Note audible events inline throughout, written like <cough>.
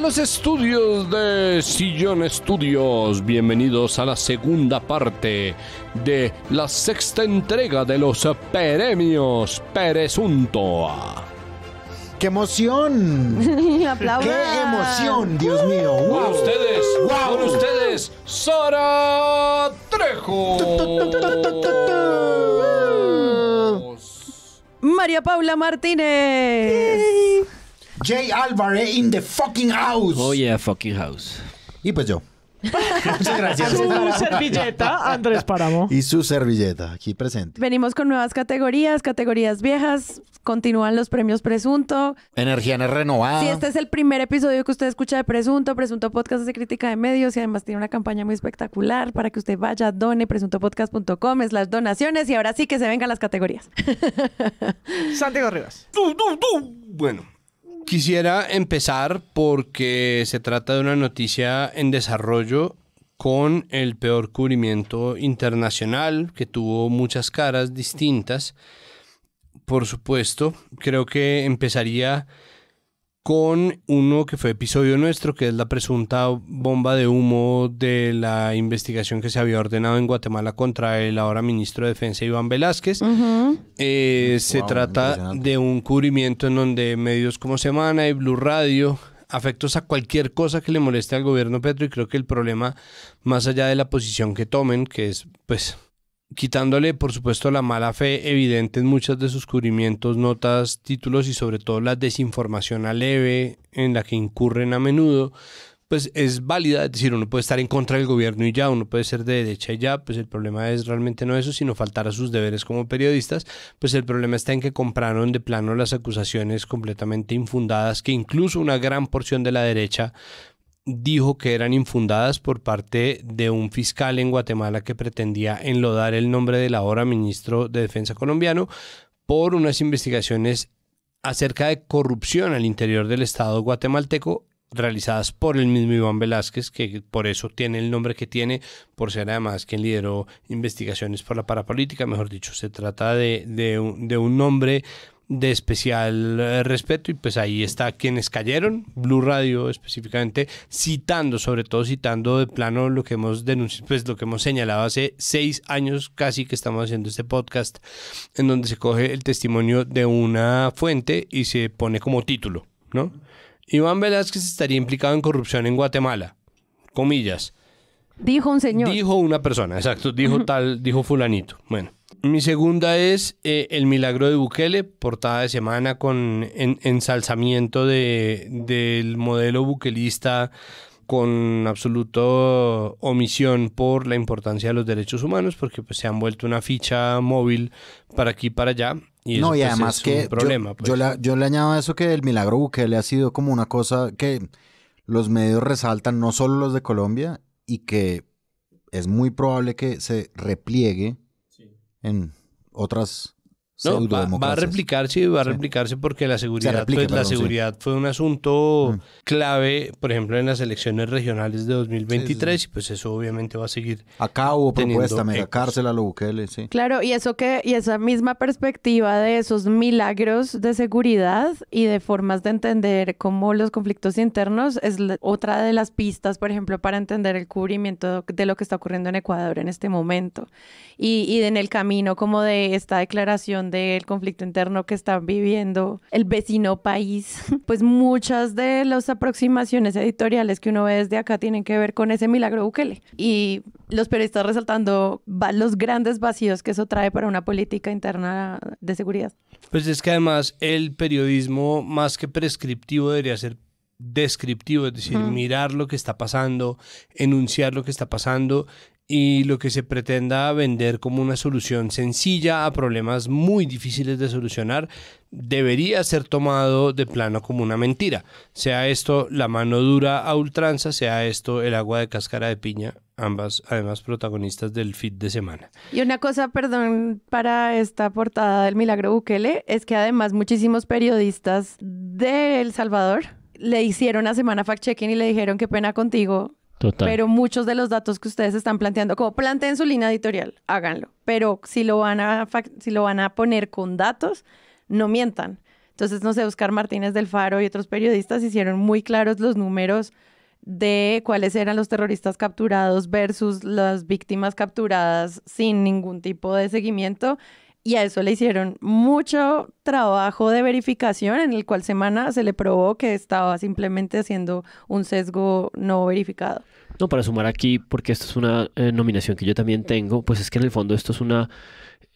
los estudios de Sillón Estudios, bienvenidos a la segunda parte de la sexta entrega de los premios Peresunto. ¡Qué emoción! <laughs> ¡Qué emoción, Dios mío! ¡Wow! Con ustedes, ¡Wow! con ustedes, Sara Trejo. María Paula Martínez. Jay Alvarez in the fucking house. oh, yeah, fucking house. Y pues yo. <laughs> Muchas gracias. Su servilleta, Andrés Paramo Y su servilleta, aquí presente. Venimos con nuevas categorías, categorías viejas, continúan los premios Presunto. Energía no renovada. Si este es el primer episodio que usted escucha de Presunto, Presunto Podcast hace crítica de medios y además tiene una campaña muy espectacular para que usted vaya, done presuntopodcast.com, las donaciones y ahora sí que se vengan las categorías. <laughs> Santiago Rivas. Bueno, Quisiera empezar porque se trata de una noticia en desarrollo con el peor cubrimiento internacional que tuvo muchas caras distintas. Por supuesto, creo que empezaría con uno que fue episodio nuestro, que es la presunta bomba de humo de la investigación que se había ordenado en Guatemala contra el ahora ministro de Defensa Iván Velázquez. Eh, se trata de un cubrimiento en donde medios como Semana y Blue Radio afectos a cualquier cosa que le moleste al gobierno Petro y creo que el problema, más allá de la posición que tomen, que es pues quitándole, por supuesto, la mala fe evidente en muchos de sus cubrimientos, notas, títulos y sobre todo la desinformación aleve en la que incurren a menudo, pues es válida, es decir, uno puede estar en contra del gobierno y ya, uno puede ser de derecha y ya, pues el problema es realmente no eso, sino faltar a sus deberes como periodistas, pues el problema está en que compraron de plano las acusaciones completamente infundadas que incluso una gran porción de la derecha dijo que eran infundadas por parte de un fiscal en Guatemala que pretendía enlodar el nombre del ahora ministro de Defensa colombiano por unas investigaciones acerca de corrupción al interior del Estado guatemalteco realizadas por el mismo Iván Velázquez, que por eso tiene el nombre que tiene, por ser además quien lideró investigaciones por la parapolítica, mejor dicho, se trata de, de un nombre de especial eh, respeto y pues ahí está quienes cayeron, Blue Radio específicamente citando, sobre todo citando de plano lo que hemos denunciado, pues lo que hemos señalado hace seis años casi que estamos haciendo este podcast, en donde se coge el testimonio de una fuente y se pone como título, ¿no? Iván Velázquez estaría implicado en corrupción en Guatemala, comillas. Dijo un señor. Dijo una persona, exacto, dijo tal, dijo fulanito, bueno. Mi segunda es eh, El Milagro de Bukele, portada de semana con ensalzamiento de, del modelo buquelista con absoluto omisión por la importancia de los derechos humanos, porque pues, se han vuelto una ficha móvil para aquí y para allá. Y no, y pues, además que problema, pues. yo, yo le añado a eso que el milagro Bukele ha sido como una cosa que los medios resaltan, no solo los de Colombia, y que es muy probable que se repliegue en otras no, va, a replicarse va a replicarse porque la seguridad, pues, la seguridad fue un asunto mm. clave, por ejemplo, en las elecciones regionales de 2023 y pues eso obviamente va a seguir. Acá hubo propuesta, cárcel a los buqueles, Claro, y eso que y esa misma perspectiva de esos milagros de seguridad y de formas de entender cómo los conflictos internos es otra de las pistas, por ejemplo, para entender el cubrimiento de lo que está ocurriendo en Ecuador en este momento y, y en el camino como de esta declaración del conflicto interno que están viviendo el vecino país, <laughs> pues muchas de las aproximaciones editoriales que uno ve desde acá tienen que ver con ese milagro Bukele. Y los periodistas resaltando los grandes vacíos que eso trae para una política interna de seguridad. Pues es que además el periodismo más que prescriptivo debería ser descriptivo, es decir, mirar lo que está pasando, enunciar lo que está pasando y lo que se pretenda vender como una solución sencilla a problemas muy difíciles de solucionar debería ser tomado de plano como una mentira. Sea esto la mano dura a ultranza, sea esto el agua de cáscara de piña, ambas además protagonistas del feed de semana. Y una cosa, perdón, para esta portada del Milagro Bukele, es que además muchísimos periodistas de El Salvador le hicieron a Semana Fact Checking y le dijeron qué pena contigo, pero muchos de los datos que ustedes están planteando, como planteen su línea editorial, háganlo. Pero si lo van a, si lo van a poner con datos, no mientan. Entonces, no sé, Oscar Martínez del Faro y otros periodistas hicieron muy claros los números de cuáles eran los terroristas capturados versus las víctimas capturadas sin ningún tipo de seguimiento y a eso le hicieron mucho trabajo de verificación en el cual semana se le probó que estaba simplemente haciendo un sesgo no verificado. No, para sumar aquí, porque esto es una eh, nominación que yo también tengo, pues es que en el fondo esto es una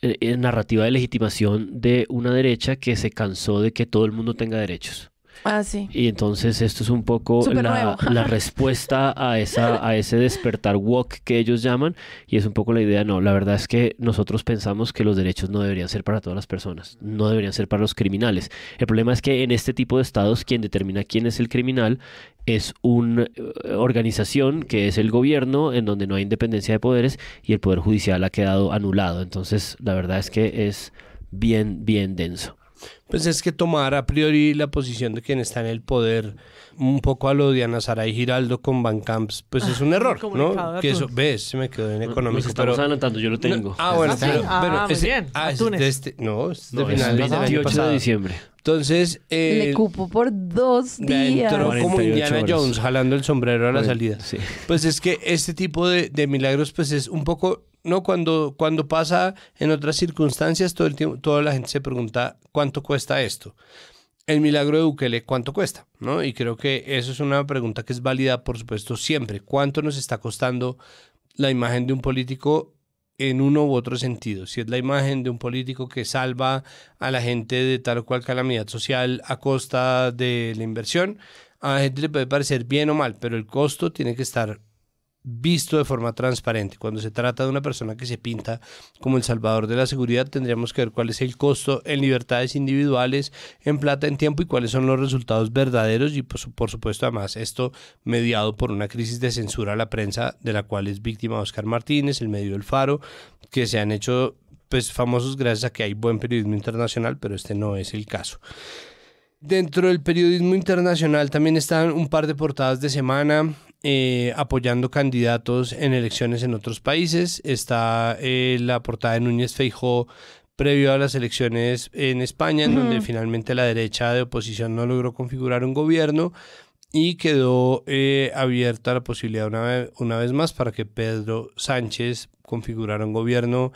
eh, eh, narrativa de legitimación de una derecha que se cansó de que todo el mundo tenga derechos. Ah, y entonces esto es un poco la, <laughs> respuesta a, esa, a ese despertar wok que ellos llaman y es un poco la idea, no, la verdad es que nosotros pensamos que los derechos no deberían ser para todas las personas, no deberían ser para los criminales. El problema es que en este tipo de estados quien determina quién es el criminal es una eh, organización que es el gobierno en donde no hay independencia de poderes y el poder judicial ha quedado anulado. Entonces, la verdad es que es bien, bien denso pues es que tomar a priori la posición de quien está en el poder, un poco a lo de Ana Saray Giraldo con Van Camps, pues es un ah, error, ¿no? Que eso, ves, se me quedó en económico. Nos pero, adelantando, yo lo tengo. ah, bueno, ah, pero, ah, bien. Ah, es de este, no, es de no, final del 28 de diciembre. Entonces. Eh, Le cupo por dos días. Entró como Indiana Jones jalando el sombrero a la salida. Pues es que este tipo de, de milagros, pues es un poco no, cuando, cuando pasa en otras circunstancias, todo el tiempo, toda la gente se pregunta cuánto cuesta esto. El milagro de Bukele, ¿cuánto cuesta? ¿No? Y creo que eso es una pregunta que es válida, por supuesto, siempre. ¿Cuánto nos está costando la imagen de un político en uno u otro sentido? Si es la imagen de un político que salva a la gente de tal o cual calamidad social a costa de la inversión, a la gente le puede parecer bien o mal, pero el costo tiene que estar visto de forma transparente. Cuando se trata de una persona que se pinta como el salvador de la seguridad, tendríamos que ver cuál es el costo en libertades individuales, en plata, en tiempo y cuáles son los resultados verdaderos y pues, por, supuesto además esto mediado por una crisis de censura a la prensa de la cual es víctima Oscar Martínez, el medio El Faro, que se han hecho pues famosos gracias a que hay buen periodismo internacional, pero este no es el caso. Dentro del periodismo internacional también están un par de portadas de semana, eh, apoyando candidatos en elecciones en otros países. Está eh, la portada de Núñez Feijó previo a las elecciones en España, en donde finalmente la derecha de oposición no logró configurar un gobierno y quedó eh, abierta la posibilidad una una vez más para que Pedro Sánchez configurara un gobierno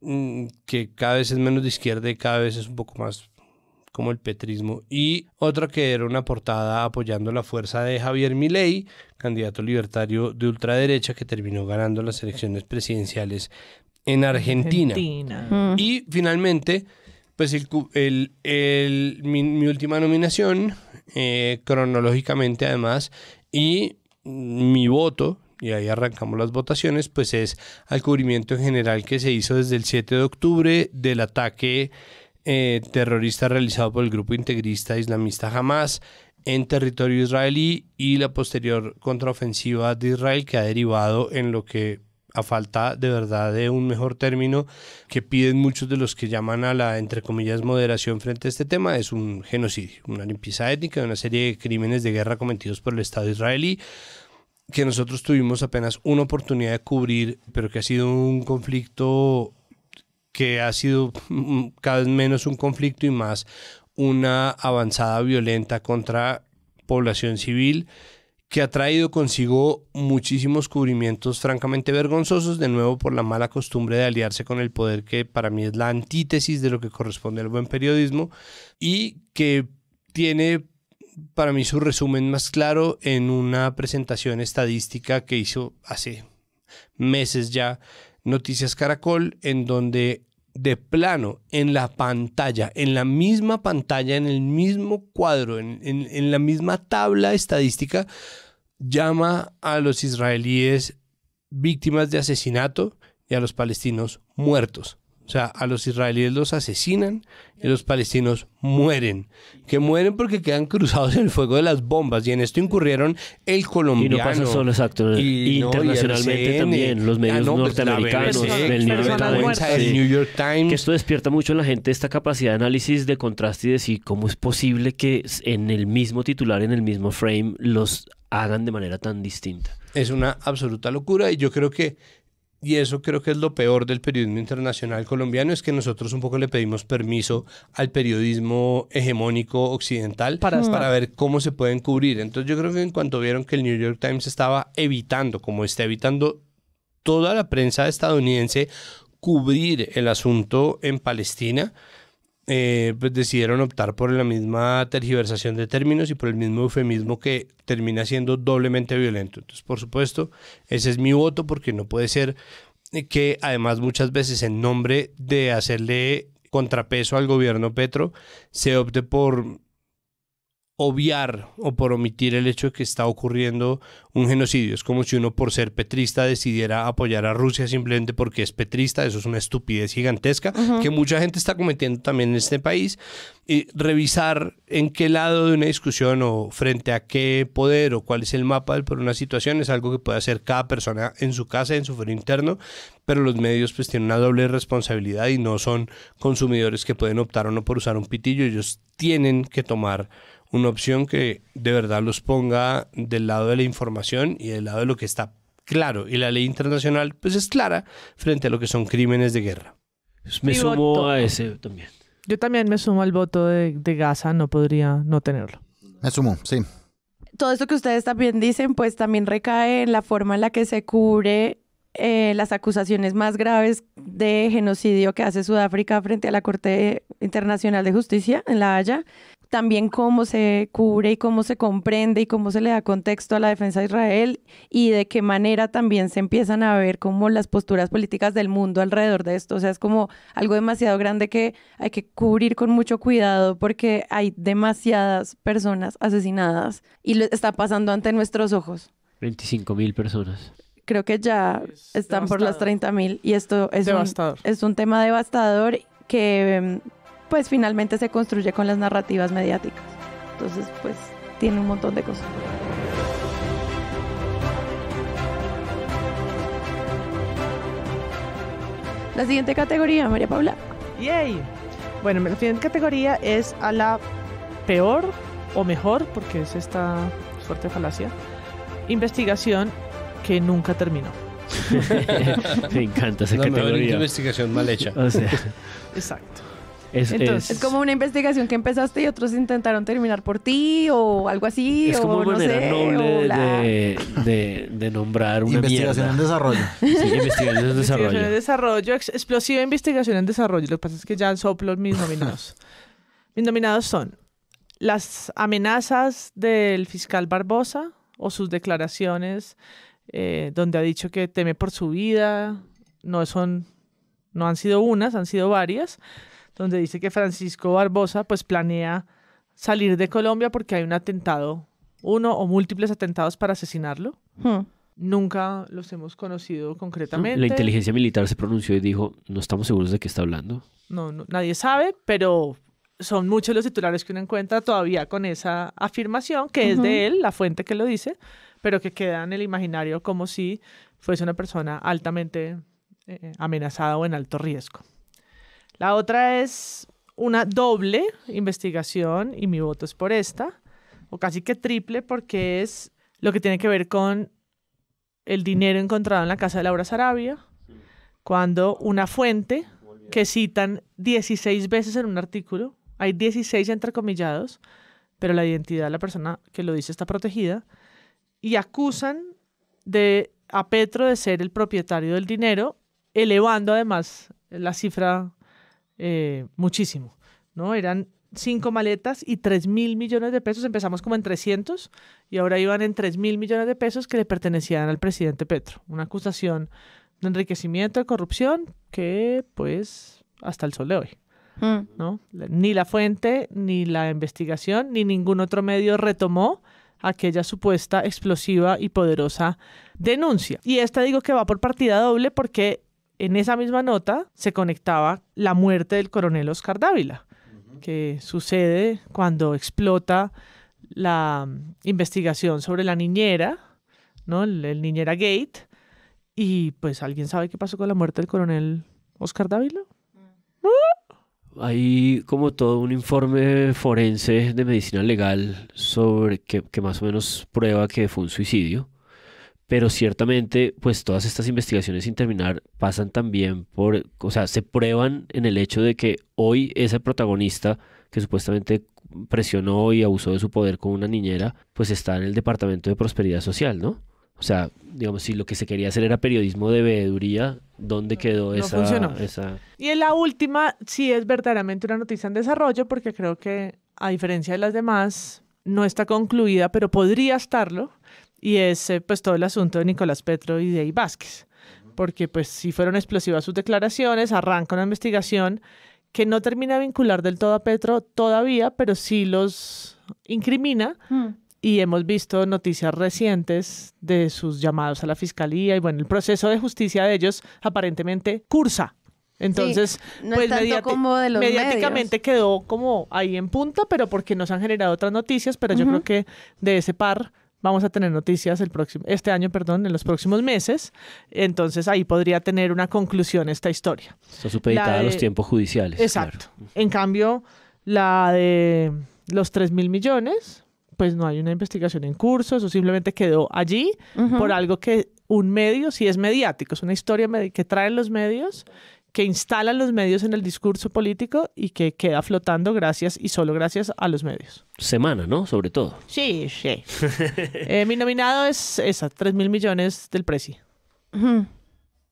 mm, que cada vez es menos de izquierda y cada vez es un poco más como el petrismo, y otra que era una portada apoyando la fuerza de Javier Milei, candidato libertario de ultraderecha que terminó ganando las elecciones presidenciales en Argentina. Mm. Y finalmente, pues el, mi, última nominación, eh, cronológicamente además, y mi voto, y ahí arrancamos las votaciones, pues es al cubrimiento en general que se hizo desde el 7 de octubre del ataque eh, terrorista realizado por el grupo integrista islamista Hamas en territorio israelí y la posterior contraofensiva de Israel que ha derivado en lo que a falta de verdad de un mejor término que piden muchos de los que llaman a la, entre comillas, moderación frente a este tema, es un genocidio, una limpieza étnica, una serie de crímenes de guerra cometidos por el Estado israelí, que nosotros tuvimos apenas una oportunidad de cubrir, pero que ha sido un conflicto que ha sido mm, mm, cada vez menos un conflicto y más una avanzada violenta contra población civil que ha traído consigo muchísimos cubrimientos francamente vergonzosos, de nuevo por la mala costumbre de aliarse con el poder, que para mí es la antítesis de lo que corresponde al buen periodismo, y que tiene para mí su resumen más claro en una presentación estadística que hizo hace meses ya Noticias Caracol, en donde de plano, en la pantalla, en la misma pantalla, en el mismo cuadro, en, la misma tabla estadística, llama a los israelíes víctimas de asesinato y a los palestinos muertos. O sea, a los israelíes los asesinan y los palestinos mueren. Que mueren porque quedan cruzados en el fuego de las bombas. Y en esto incurrieron el colombiano. Y no pasa solo, exacto. internacionalmente también, los ah, medios pues, norteamericanos, pues, el, New York Times. Que esto despierta mucho en la gente esta capacidad de análisis, de contraste y decir cómo es posible que en el mismo titular, en el mismo frame, los hagan de manera tan distinta. Es una absoluta locura y yo creo que y eso creo que es lo peor del periodismo internacional colombiano, es que nosotros un poco le pedimos permiso al periodismo hegemónico occidental para, ver cómo se pueden cubrir. Entonces yo creo que en cuanto vieron que el New York Times estaba evitando, como está evitando toda la prensa estadounidense, cubrir el asunto en Palestina, eh, pues decidieron optar por la misma tergiversación de términos y por el mismo eufemismo que termina siendo doblemente violento. Entonces, por supuesto, ese es mi voto porque no puede ser que además muchas veces en nombre de hacerle contrapeso al gobierno Petro se opte por obviar o por omitir el hecho de que está ocurriendo un genocidio. Es como si uno por ser petrista decidiera apoyar a Rusia simplemente porque es petrista. Eso es una estupidez gigantesca que mucha gente está cometiendo también en este país. Y revisar en qué lado de una discusión o frente a qué poder o cuál es el mapa por una situación es algo que puede hacer cada persona en su casa, en su foro interno, pero los medios pues tienen una doble responsabilidad y no son consumidores que pueden optar o no por usar un pitillo. Ellos tienen que tomar una opción que de verdad los ponga del lado de la información y del lado de lo que está claro. Y la ley internacional pues es clara frente a lo que son crímenes de guerra. Pues me sumo a ese también. Yo también me sumo al voto de, Gaza, no podría no tenerlo. Me sumo, sí. Todo esto que ustedes también dicen, pues también recae en la forma en la que se cubre eh, las acusaciones más graves de genocidio que hace Sudáfrica frente a la Corte Internacional de Justicia en La Haya, también cómo se cubre y cómo se comprende y cómo se le da contexto a la defensa de Israel y de qué manera también se empiezan a ver como las posturas políticas del mundo alrededor de esto. O sea, es como algo demasiado grande que hay que cubrir con mucho cuidado porque hay demasiadas personas asesinadas y está pasando ante nuestros ojos. 25 mil personas creo que ya están por las 30 mil y esto es un, es un, tema devastador que em, pues finalmente se construye con las narrativas mediáticas. Entonces, pues tiene un montón de cosas. La siguiente categoría, María Paula. ¡Yay! Bueno, la siguiente categoría es a la peor o mejor, porque es esta fuerte falacia, investigación que nunca terminó. <laughs> Me encanta esa categoría. una investigación mal hecha. Exacto. Es, como una investigación que empezaste y otros intentaron terminar por ti o algo así. Es como o, no sé, de, nombrar una investigación en desarrollo. <laughs> investigación en desarrollo. explosiva investigación en desarrollo. Lo que pasa es que ya soplo mis nominados. mis nominados son las amenazas del fiscal Barbosa o sus declaraciones eh, donde ha dicho que teme por su vida. No son, no han sido unas, han sido varias donde dice que Francisco Barbosa pues planea salir de Colombia porque hay un atentado, uno o múltiples atentados para asesinarlo. Hmm. Nunca los hemos conocido concretamente. La inteligencia militar se pronunció y dijo, no estamos seguros de qué está hablando. No, no nadie sabe, pero son muchos los titulares que uno encuentra todavía con esa afirmación, que es de él, la fuente que lo dice, pero que queda en el imaginario como si fuese una persona altamente eh, eh, amenazada o en alto riesgo. La otra es una doble investigación y mi voto es por esta, o casi que triple porque es lo que tiene que ver con el dinero encontrado en la casa de Laura Sarabia, cuando una fuente que citan 16 veces en un artículo, hay 16 entrecomillados, pero la identidad de la persona que lo dice está protegida, y acusan de, a Petro de ser el propietario del dinero, elevando además la cifra eh, muchísimo, ¿no? Eran cinco maletas y tres mil millones de pesos. Empezamos como en 300 y ahora iban en tres mil millones de pesos que le pertenecían al presidente Petro. Una acusación de enriquecimiento, de corrupción, que pues hasta el sol de hoy. Mm. ¿no? Ni la fuente, ni la investigación, ni ningún otro medio retomó aquella supuesta explosiva y poderosa denuncia. Y esta digo que va por partida doble porque en esa misma nota se conectaba la muerte del coronel Oscar Dávila, que sucede cuando explota la mm, investigación sobre la niñera, ¿no? El, niñera Gate. Y pues, ¿alguien sabe qué pasó con la muerte del coronel Oscar Dávila? Mm. Hay como todo un informe forense de medicina legal sobre que más o menos prueba que fue un suicidio pero ciertamente, pues todas estas investigaciones sin terminar pasan también por, o sea, se prueban en el hecho de que hoy ese protagonista que supuestamente presionó y abusó de su poder con una niñera, pues está en el Departamento de Prosperidad Social, ¿no? O sea, digamos, si lo que se quería hacer era periodismo de veeduría, ¿dónde quedó esa, Y en la última, sí es verdaderamente una noticia en desarrollo, porque creo que, a diferencia de las demás, no está concluida, pero podría estarlo y es eh, pues todo el asunto de Nicolás Petro y de Vázquez, porque pues si fueron explosivas sus declaraciones, arranca una investigación que no termina de vincular del todo a Petro todavía, pero sí los incrimina mm. y hemos visto noticias recientes de sus llamados a la fiscalía y bueno, el proceso de justicia de ellos aparentemente cursa. Entonces, no pues mediáticamente quedó como ahí en punta, pero porque nos han generado otras noticias, pero yo creo que de ese par vamos a tener noticias el próximo, este año, perdón, en los próximos meses. Entonces ahí podría tener una conclusión esta historia. Está supeditada a los tiempos judiciales. Exacto. En cambio, la de los 3 mil millones, pues no hay una investigación en curso, eso simplemente quedó allí por algo que un medio, si es mediático, es una historia que traen los medios que instalan los medios en el discurso político y que queda flotando gracias y solo gracias a los medios. Semana, ¿no? Sobre todo. Sí, sí. <laughs> Eh, mi nominado es esa, 3 mil millones del precio.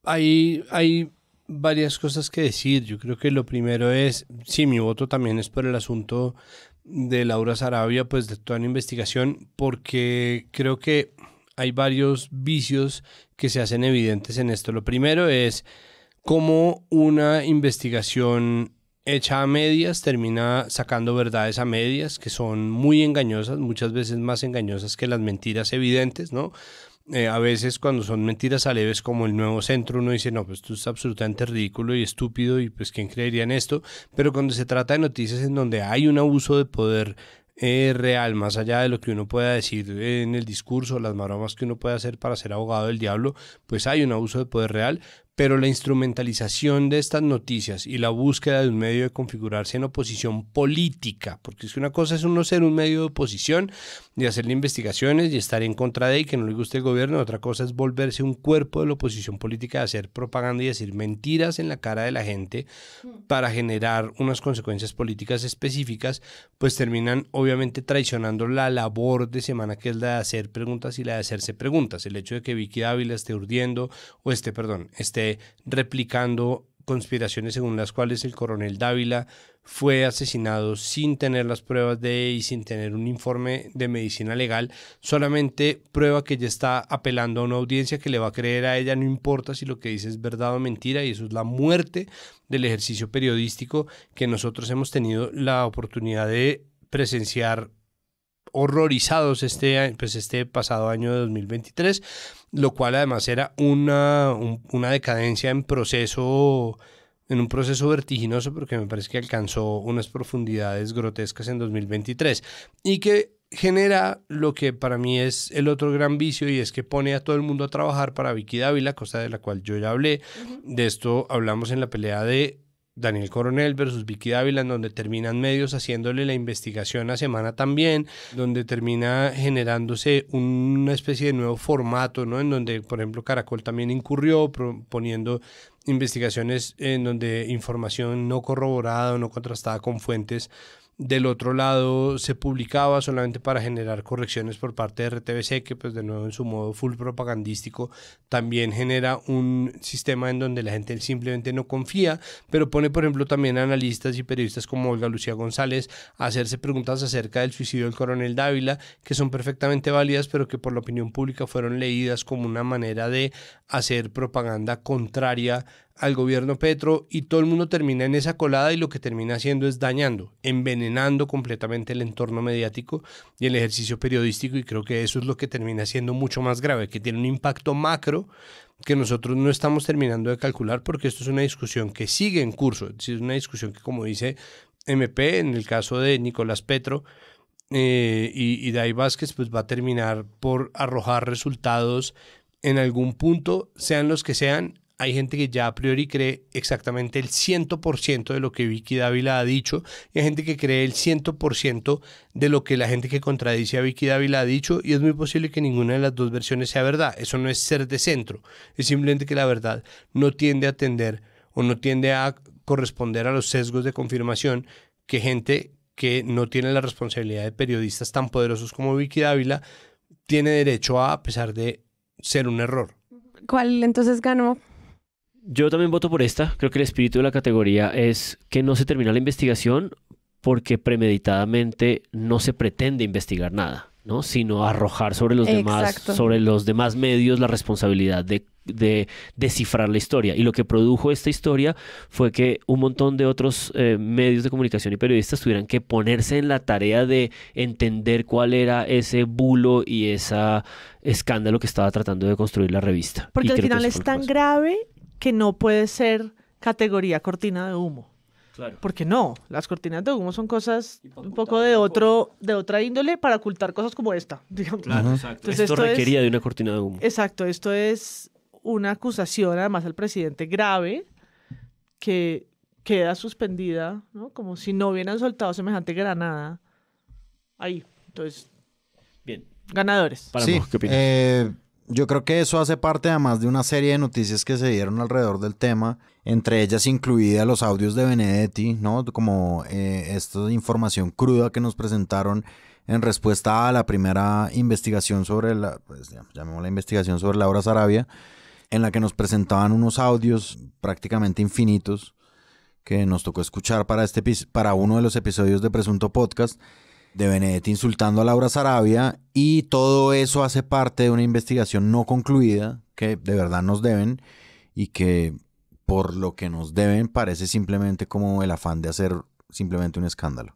Hay, hay varias cosas que decir. Yo creo que lo primero es, sí, mi voto también es por el asunto de Laura Sarabia, pues de toda la investigación, porque creo que hay varios vicios que se hacen evidentes en esto. Lo primero es como una investigación hecha a medias termina sacando verdades a medias que son muy engañosas, muchas veces más engañosas que las mentiras evidentes, ¿no? Eh, a veces cuando son mentiras aleves como el nuevo centro, uno dice, no, pues esto es absolutamente ridículo y estúpido y pues quién creería en esto, pero cuando se trata de noticias en donde hay un abuso de poder eh, real, más allá de lo que uno pueda decir en el discurso, las maromas que uno puede hacer para ser abogado del diablo, pues hay un abuso de poder real, pero la instrumentalización de estas noticias y la búsqueda de un medio de configurarse en oposición política, porque es que una cosa es uno ser un medio de oposición y hacerle investigaciones y estar en contra de y que no le guste el gobierno, otra cosa es volverse un cuerpo de la oposición política de hacer propaganda y decir mentiras en la cara de la gente mm. para generar unas consecuencias políticas específicas, pues terminan obviamente traicionando la labor de semana que es la de hacer preguntas y la de hacerse preguntas. El hecho de que Vicky Dávila esté urdiendo o esté, perdón, esté replicando conspiraciones según las cuales el coronel Dávila fue asesinado sin tener las pruebas de y sin tener un informe de medicina legal, solamente prueba que ya está apelando a una audiencia que le va a creer a ella, no importa si lo que dice es verdad o mentira, y eso es la muerte del ejercicio periodístico que nosotros hemos tenido la oportunidad de presenciar horrorizados este, pues, este pasado año de 2023, lo cual además era una, una decadencia en proceso en un proceso vertiginoso porque me parece que alcanzó unas profundidades grotescas en 2023 y que genera lo que para mí es el otro gran vicio y es que pone a todo el mundo a trabajar para Vicky Dávila, cosa de la cual yo ya hablé, de esto hablamos en la pelea de Daniel Coronel versus Vicky Dávila, en donde terminan medios haciéndole la investigación a semana también, donde termina generándose una especie de nuevo formato, ¿no? En donde, por ejemplo, Caracol también incurrió poniendo investigaciones en donde información no corroborada o no contrastada con fuentes del otro lado, se publicaba solamente para generar correcciones por parte de RTBC, que pues de nuevo en su modo full propagandístico también genera un sistema en donde la gente simplemente no confía, pero pone por ejemplo también a analistas y periodistas como Olga Lucía González a hacerse preguntas acerca del suicidio del coronel Dávila, que son perfectamente válidas, pero que por la opinión pública fueron leídas como una manera de hacer propaganda contraria al gobierno Petro y todo el mundo termina en esa colada y lo que termina haciendo es dañando, envenenando completamente el entorno mediático y el ejercicio periodístico y creo que eso es lo que termina siendo mucho más grave, que tiene un impacto macro que nosotros no estamos terminando de calcular porque esto es una discusión que sigue en curso, es una discusión que como dice MP en el caso de Nicolás Petro, eh, y, y Dai Vázquez pues va a terminar por arrojar resultados en algún punto, sean los que sean, hay gente que ya a priori cree exactamente el 100% de lo que Vicky Dávila ha dicho y hay gente que cree el 100% de lo que la gente que contradice a Vicky Dávila ha dicho y es muy posible que ninguna de las dos versiones sea verdad. Eso no es ser de centro, es simplemente que la verdad no tiende a atender o no tiende a corresponder a los sesgos de confirmación que gente que no tiene la responsabilidad de periodistas tan poderosos como Vicky Dávila tiene derecho a, a pesar de ser un error. ¿Cuál entonces ganó yo también voto por esta. Creo que el espíritu de la categoría es que no se termina la investigación porque premeditadamente no se pretende investigar nada, ¿no? Sino arrojar sobre los demás, sobre los demás medios la responsabilidad de descifrar la historia. Y lo que produjo esta historia fue que un montón de otros eh, medios de comunicación y periodistas tuvieran que ponerse en la tarea de entender cuál era ese bulo y ese escándalo que estaba tratando de construir la revista. Porque al final es tan grave que no puede ser categoría cortina de humo. Claro. Porque no, las cortinas de humo son cosas un poco de otro, de otra índole para ocultar cosas como esta. <laughs> Claro, exacto. esto, requería es, de una cortina de humo. Exacto, esto es una acusación además al presidente grave que queda suspendida, Como si no hubieran soltado semejante granada. Ahí, entonces. Bien. Ganadores. sí, Eh yo creo que eso hace parte además de una serie de noticias que se dieron alrededor del tema, entre ellas incluida los audios de Benedetti, ¿no? Como eh, esta información cruda que nos presentaron en respuesta a la primera investigación sobre la, pues, la investigación sobre Laura Sarabia, en la que nos presentaban unos audios prácticamente infinitos que nos tocó escuchar para, este, para uno de los episodios de Presunto Podcast de Benedetti insultando a Laura Sarabia y todo eso hace parte de una investigación no concluida que de verdad nos deben y que por lo que nos deben parece simplemente como el afán de hacer simplemente un escándalo.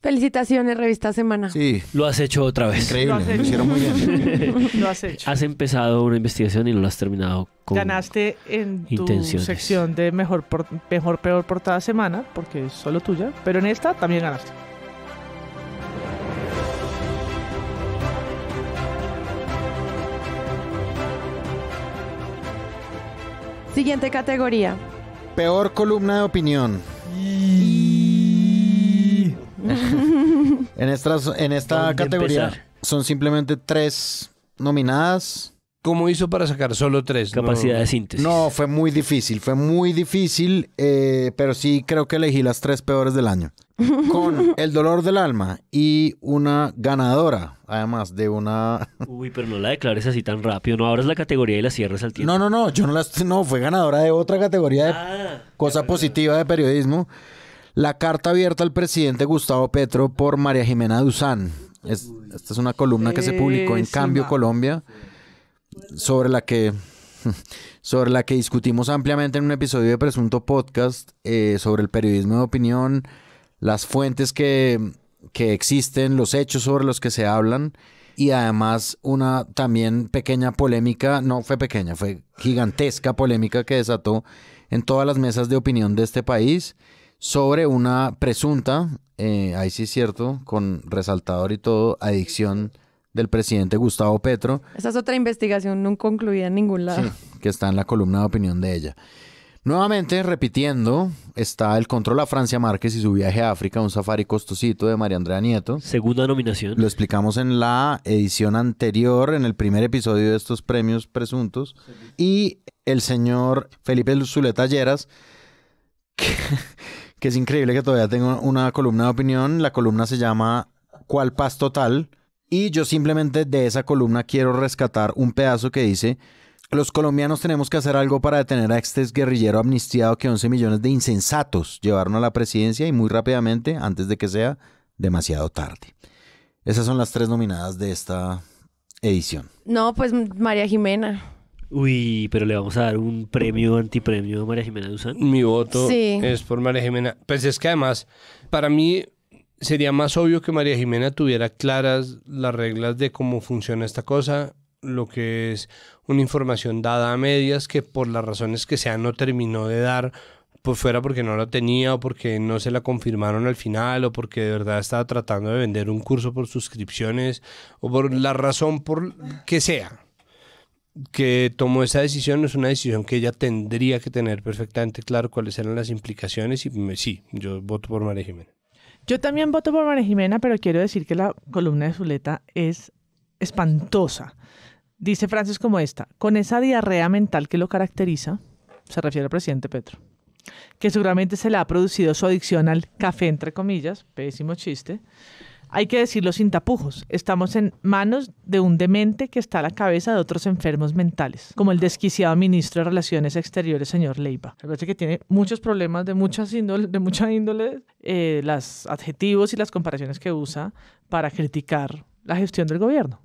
Felicitaciones, revista Semana. Sí. Lo has hecho otra vez. Increíble, lo, hicieron muy bien. <laughs> lo has hecho. Has empezado una investigación y no la has terminado Ganaste en tu sección de mejor, por, mejor peor portada semana, porque es solo tuya, pero en esta también ganaste. Siguiente categoría. Peor columna de opinión. <laughs> en, esta, en esta categoría son simplemente tres nominadas. ¿Cómo hizo para sacar solo tres? Capacidad de síntesis. No, fue muy difícil, fue muy difícil, eh, pero sí creo que elegí las tres peores del año. <laughs> Con El dolor del alma y una ganadora, además de una... <laughs> Uy, pero no la declares así tan rápido, no es la categoría y la cierres al tiempo. No, no, no, yo no la... No, fue ganadora de otra categoría de ah, cosa positiva de periodismo. La carta abierta al presidente Gustavo Petro por María Jimena Duzán. esta es una columna que se publicó en Cambio Colombia sobre la que <laughs> sobre la que discutimos ampliamente en un episodio de Presunto Podcast eh, sobre el periodismo de opinión, las fuentes que, existen, los hechos sobre los que se hablan y además una también pequeña polémica, no fue pequeña, fue gigantesca polémica que desató en todas las mesas de opinión de este país sobre una presunta, eh, ahí sí es cierto, con resaltador y todo, adicción del presidente Gustavo Petro. Esa es otra investigación no concluida en ningún lado. que está en la columna de opinión de ella. Nuevamente, repitiendo, está el control a Francia Márquez y su viaje a África, un safari costosito de María Andrea Nieto. Segunda nominación. Lo explicamos en la edición anterior, en el primer episodio de estos premios presuntos. Y el señor Felipe Zuleta Lleras, que, es increíble que todavía tenga una columna de opinión. La columna se llama ¿Cuál paz total? Y yo simplemente de esa columna quiero rescatar un pedazo que dice, los colombianos tenemos que hacer algo para detener a este guerrillero amnistiado que 11 millones de insensatos llevaron a la presidencia y muy rápidamente, antes de que sea demasiado tarde. Esas son las tres nominadas de esta edición. No, pues María Jimena. Uy, pero le vamos a dar un premio antipremio a María Jimena Duzán. Mi voto es por María Jimena. Pues es que además, para mí, sería más obvio que María Jimena tuviera claras las reglas de cómo funciona esta cosa, lo que es una información dada a medias que por las razones que sea no terminó de dar, pues fuera porque no la tenía o porque no se la confirmaron al final o porque de verdad estaba tratando de vender un curso por suscripciones o por la razón por que sea que tomó esa decisión es una decisión que ella tendría que tener perfectamente claro cuáles eran las implicaciones y sí, yo voto por María Jimena. Yo también voto por María Jimena, pero quiero decir que la columna de Zuleta es espantosa. Dice Francis como esta, con esa diarrea mental que lo caracteriza, se refiere al presidente Petro, que seguramente se le ha producido su adicción al café, entre comillas, pésimo chiste, hay que decirlo sin tapujos, estamos en manos de un demente que está a la cabeza de otros enfermos mentales, como el desquiciado ministro de Relaciones Exteriores, señor Leiva. parece que tiene muchos problemas de muchas índoles, de mucha índole, eh, los adjetivos y las comparaciones que usa para criticar la gestión del gobierno.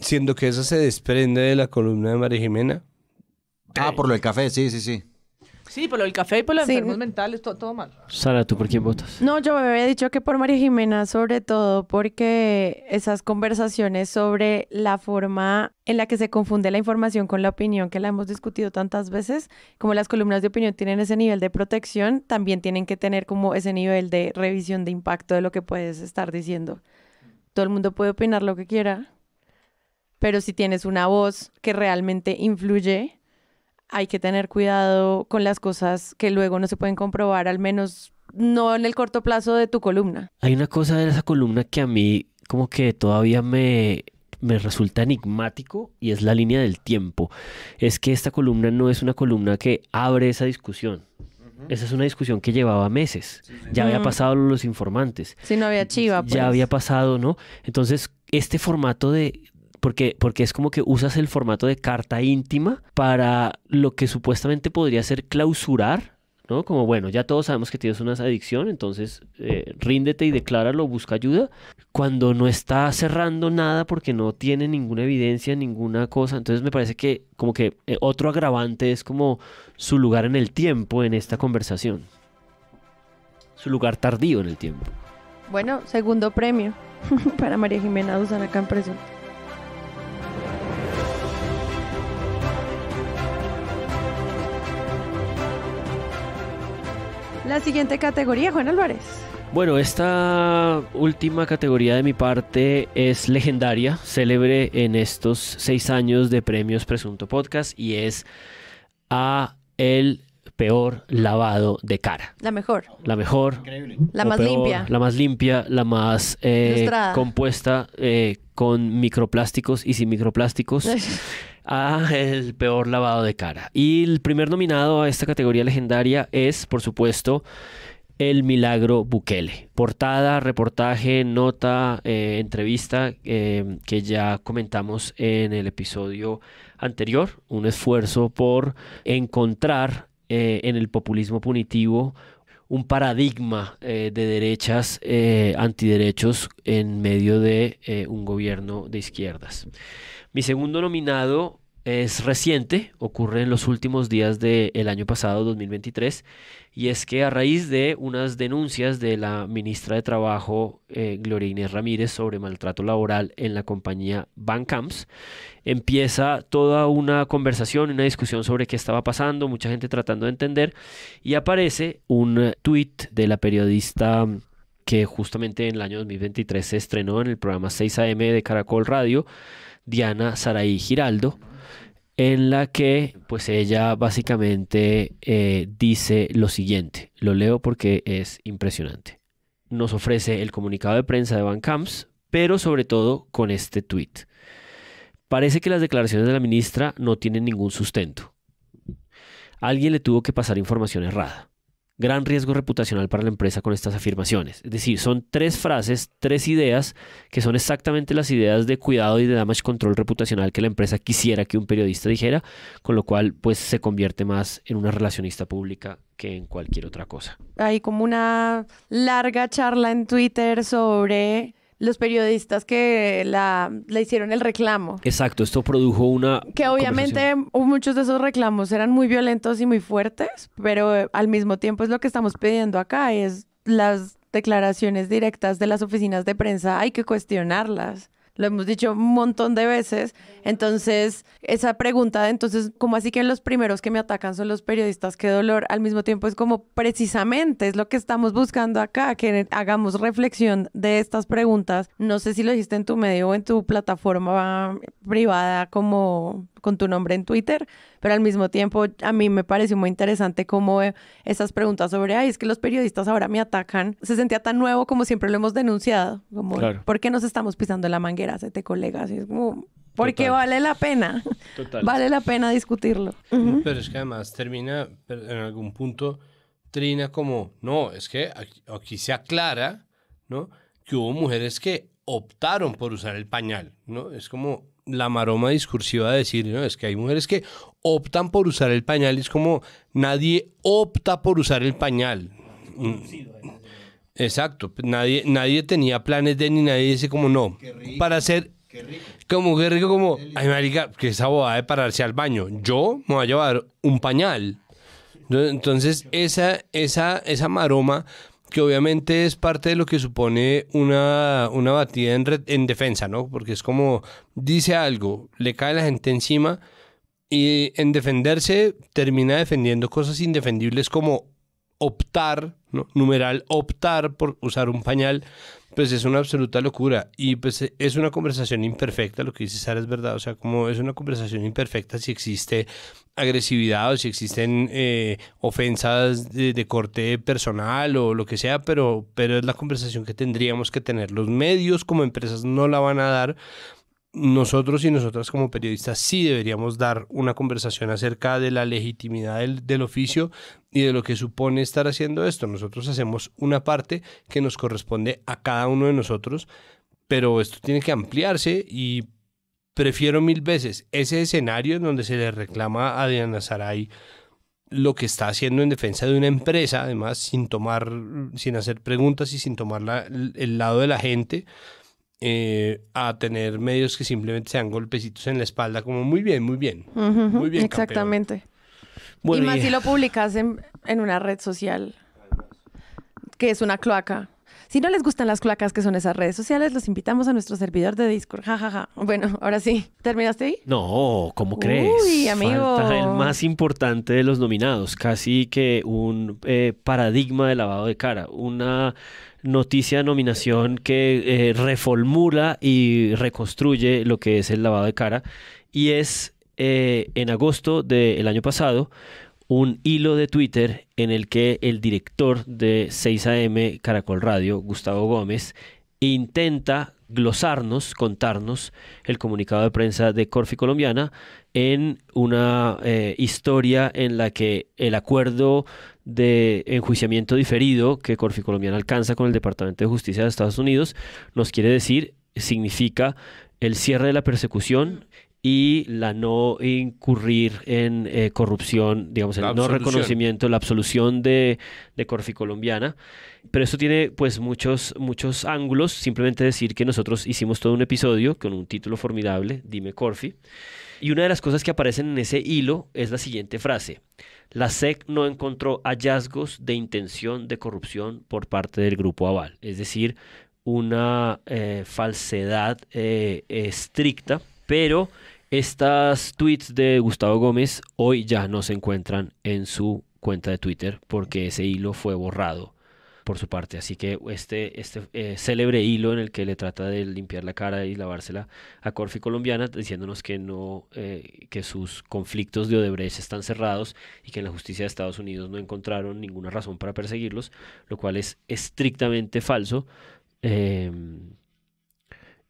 Siendo que eso se desprende de la columna de María Jimena. Ah, por lo del café, sí, sí, sí. Sí, pero el café y por los enfermos mentales, todo, todo mal. Sara, ¿tú por quién votas? No, yo me había dicho que por María Jimena, sobre todo porque esas conversaciones sobre la forma en la que se confunde la información con la opinión, que la hemos discutido tantas veces, como las columnas de opinión tienen ese nivel de protección, también tienen que tener como ese nivel de revisión de impacto de lo que puedes estar diciendo. Todo el mundo puede opinar lo que quiera, pero si tienes una voz que realmente influye, hay que tener cuidado con las cosas que luego no se pueden comprobar, al menos no en el corto plazo de tu columna. Hay una cosa de esa columna que a mí como que todavía me, me resulta enigmático y es la línea del tiempo. Es que esta columna no es una columna que abre esa discusión. Esa es una discusión que llevaba meses. Ya había mm. pasado los informantes. Sí, no había chiva. Ya pues. había pasado, ¿no? Entonces, este formato de, porque, porque es como que usas el formato de carta íntima para lo que supuestamente podría ser clausurar, ¿no? Como, bueno, ya todos sabemos que tienes una adicción, entonces eh, ríndete y decláralo, busca ayuda, cuando no está cerrando nada porque no tiene ninguna evidencia, ninguna cosa. Entonces me parece que como que eh, otro agravante es como su lugar en el tiempo en esta conversación. Su lugar tardío en el tiempo. Bueno, segundo premio <laughs> para María Jimena Duzán acá en La siguiente categoría, Juan Álvarez. Bueno, esta última categoría de mi parte es legendaria, célebre en estos seis años de premios Presunto Podcast y es a el peor lavado de cara. La mejor. La mejor. Increíble. La más limpia. La más limpia, la más eh, compuesta eh, con microplásticos y sin microplásticos. a <laughs> ah, el peor lavado de cara. Y el primer nominado a esta categoría legendaria es, por supuesto, el milagro Bukele. Portada, reportaje, nota, eh, entrevista que ya comentamos en el episodio anterior. Un esfuerzo por encontrar eh, en el populismo punitivo un paradigma eh, de derechas eh, antiderechos en medio de un gobierno de izquierdas. Mi segundo nominado es reciente, ocurre en los últimos días del año pasado, 2023, y es que a raíz de unas denuncias de la ministra de Trabajo, eh, Gloria Inés Ramírez, sobre maltrato laboral en la compañía Bancamps, empieza toda una conversación, una discusión sobre qué estaba pasando, mucha gente tratando de entender, y aparece un tuit de la periodista mm, que justamente en el año 2023 se estrenó en el programa 6am de Caracol Radio, Diana Saraí Giraldo, en la que pues ella básicamente eh, dice lo siguiente, lo leo porque es impresionante. Nos ofrece el comunicado de prensa de Van Camps, pero sobre todo con este tweet. Parece que las declaraciones de la ministra no tienen ningún sustento. Alguien le tuvo que pasar información errada gran riesgo reputacional para la empresa con estas afirmaciones. Es decir, son tres frases, tres ideas, que son exactamente las ideas de cuidado y de damage control reputacional que la empresa quisiera que un periodista dijera, con lo cual pues se convierte más en una relacionista pública que en cualquier otra cosa. Hay como una larga charla en Twitter sobre los periodistas que la, le hicieron el reclamo. Exacto, esto produjo una... Que obviamente muchos de esos reclamos eran muy violentos y muy fuertes, pero eh, al mismo tiempo es lo que estamos pidiendo acá, es las declaraciones directas de las oficinas de prensa, hay que cuestionarlas lo hemos dicho un montón de veces. Entonces, esa pregunta entonces, como así que los primeros que me atacan son los periodistas? Qué dolor. Al mismo tiempo es como precisamente es lo que estamos buscando acá, que hagamos reflexión de estas preguntas. No sé si lo hiciste en tu medio o en tu plataforma privada como con tu nombre en Twitter, pero al mismo tiempo a mí me pareció muy interesante cómo eh, esas preguntas sobre, ay, es que los periodistas ahora me atacan, se sentía tan nuevo como siempre lo hemos denunciado, como, ¿por qué nos estamos pisando la manguera, te colegas? es como, porque vale la pena, vale la pena discutirlo. Pero es que además termina en algún punto, Trina como, no, es que aquí, aquí se aclara, ¿no? Que hubo mujeres que optaron por usar el pañal, ¿no? Es como, la maroma discursiva de decir, ¿no? es que hay mujeres que optan por usar el pañal, es como nadie opta por usar el pañal. Mm. Exacto, pues, nadie, nadie tenía planes de ni nadie dice como no, para hacer como que rico, como, ay marica, que esa bobada de pararse al baño. Yo me voy a llevar un pañal. Entonces, esa, esa, esa maroma que obviamente es parte de lo que supone una, una batida en, en, defensa, ¿no? Porque es como dice algo, le cae la gente encima y en defenderse termina defendiendo cosas indefendibles como optar numeral optar por usar un pañal, pues es una absoluta locura. Y pues es una conversación imperfecta, lo que dice Sara es verdad, o sea, como es una conversación imperfecta si existe agresividad o si existen eh, ofensas de, corte personal o lo que sea, pero, pero es la conversación que tendríamos que tener. Los medios como empresas no la van a dar nosotros y nosotras como periodistas sí deberíamos dar una conversación acerca de la legitimidad del, oficio y de lo que supone estar haciendo esto. Nosotros hacemos una parte que nos corresponde a cada uno de nosotros, pero esto tiene que ampliarse y prefiero mil veces ese escenario en donde se le reclama a Diana Saray lo que está haciendo en defensa de una empresa, además sin tomar, sin hacer preguntas y sin tomar el lado de la gente eh, a tener medios que simplemente sean golpecitos en la espalda, como muy bien, muy bien. muy bien. Exactamente. y más si lo <laughs> publicas en, una red social, que es una cloaca. Si no les gustan las cloacas que son esas redes sociales, los invitamos a nuestro servidor de Discord. jajaja. Ja, ja. Bueno, ahora sí. ¿Terminaste ahí? No, ¿cómo crees? Uy, amigo. el más importante de los nominados. Casi que un eh, paradigma de lavado de cara. Una noticia, nominación que eh, reformula y reconstruye lo que es el lavado de cara. Y es eh, en agosto del año pasado un hilo de Twitter en el que el director de 6am Caracol Radio, Gustavo Gómez, intenta glosarnos, contarnos el comunicado de prensa de Corfi Colombiana en una eh, historia en la que el acuerdo de enjuiciamiento diferido que Corfi Colombiana alcanza con el Departamento de Justicia de Estados Unidos, nos quiere decir, significa el cierre de la persecución y la no incurrir en eh, corrupción, digamos, el no reconocimiento, la absolución de, Corfi Colombiana. Pero eso tiene pues muchos, muchos ángulos, simplemente decir que nosotros hicimos todo un episodio con un título formidable, Dime Corfi, y una de las cosas que aparecen en ese hilo es la siguiente frase. La SEC no encontró hallazgos de intención de corrupción por parte del grupo Aval, es decir, una eh, falsedad eh, estricta, pero estas tweets de Gustavo Gómez hoy ya no se encuentran en su cuenta de Twitter porque ese hilo fue borrado por su parte. Así que este, este eh, célebre hilo en el que le trata de limpiar la cara y lavársela a Corfi colombiana, diciéndonos que no, eh, que sus conflictos de Odebrecht están cerrados y que en la justicia de Estados Unidos no encontraron ninguna razón para perseguirlos, lo cual es estrictamente falso. Eh,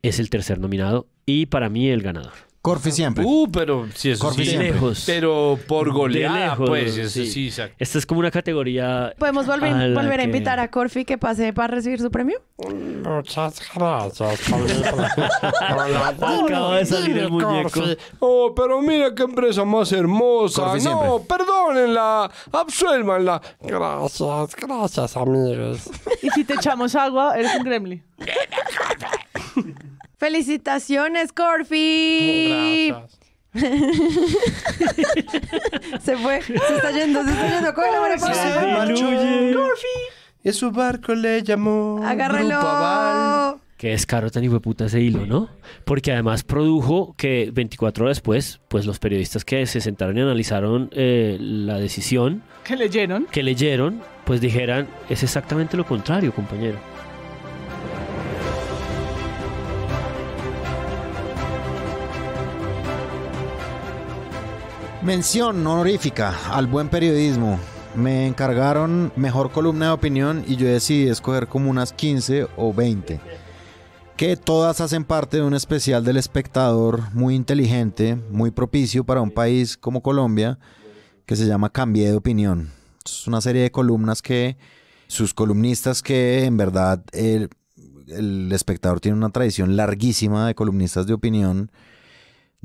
es el tercer nominado y para mí el ganador. Corfi siempre. Uh, pero sí. es Corfi siempre. lejos. Pero por goleada, pues. Sí, sí. sí exacto. Esta es como una categoría. ¿Podemos volver a, volver a invitar a Corfi que pase para recibir su premio? Muchas gracias, <laughs> Acaba de salir el muñeco. Oh, pero mira qué empresa más hermosa. no, perdónenla. Absuélvanla. Gracias, gracias, amigos. ¿Y si te echamos agua? Eres un gremlin. <laughs> ¡Felicitaciones, Corfi! Gracias. se fue, se está yendo, se está yendo. se Corfi. Y su barco le llamó. ¡Agárrelo! Que es caro tan hijo puta ese hilo, ¿no? Porque además produjo que 24 horas después, pues los periodistas que se sentaron y analizaron eh, la decisión. Que leyeron. Que leyeron, pues dijeran, es exactamente lo contrario, compañero. Mención honorífica al buen periodismo. Me encargaron mejor columna de opinión y yo decidí escoger como unas 15 o 20, que todas hacen parte de un especial del espectador muy inteligente, muy propicio para un país como Colombia, que se llama Cambié de Opinión. Es una serie de columnas que sus columnistas que en verdad el, el espectador tiene una tradición larguísima de columnistas de opinión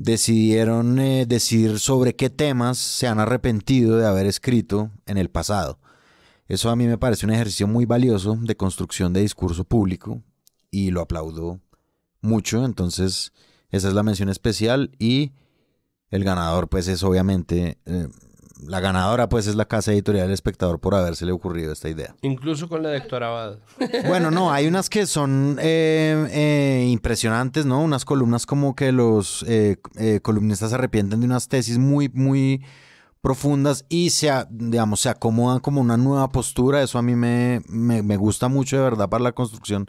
decidieron eh, decir sobre qué temas se han arrepentido de haber escrito en el pasado. Eso a mí me parece un ejercicio muy valioso de construcción de discurso público y lo aplaudo mucho. Entonces, esa es la mención especial y el ganador pues es obviamente... Eh, la ganadora pues es la casa editorial El espectador por habérsele ocurrido esta idea. Incluso con la de Héctor Abad. <laughs> Bueno, no, hay unas que son eh, eh, impresionantes, ¿no? Unas columnas como que los eh, columnistas se arrepienten de unas tesis muy, muy profundas y se, digamos, se acomodan como una nueva postura. Eso a mí me gusta mucho de verdad para la construcción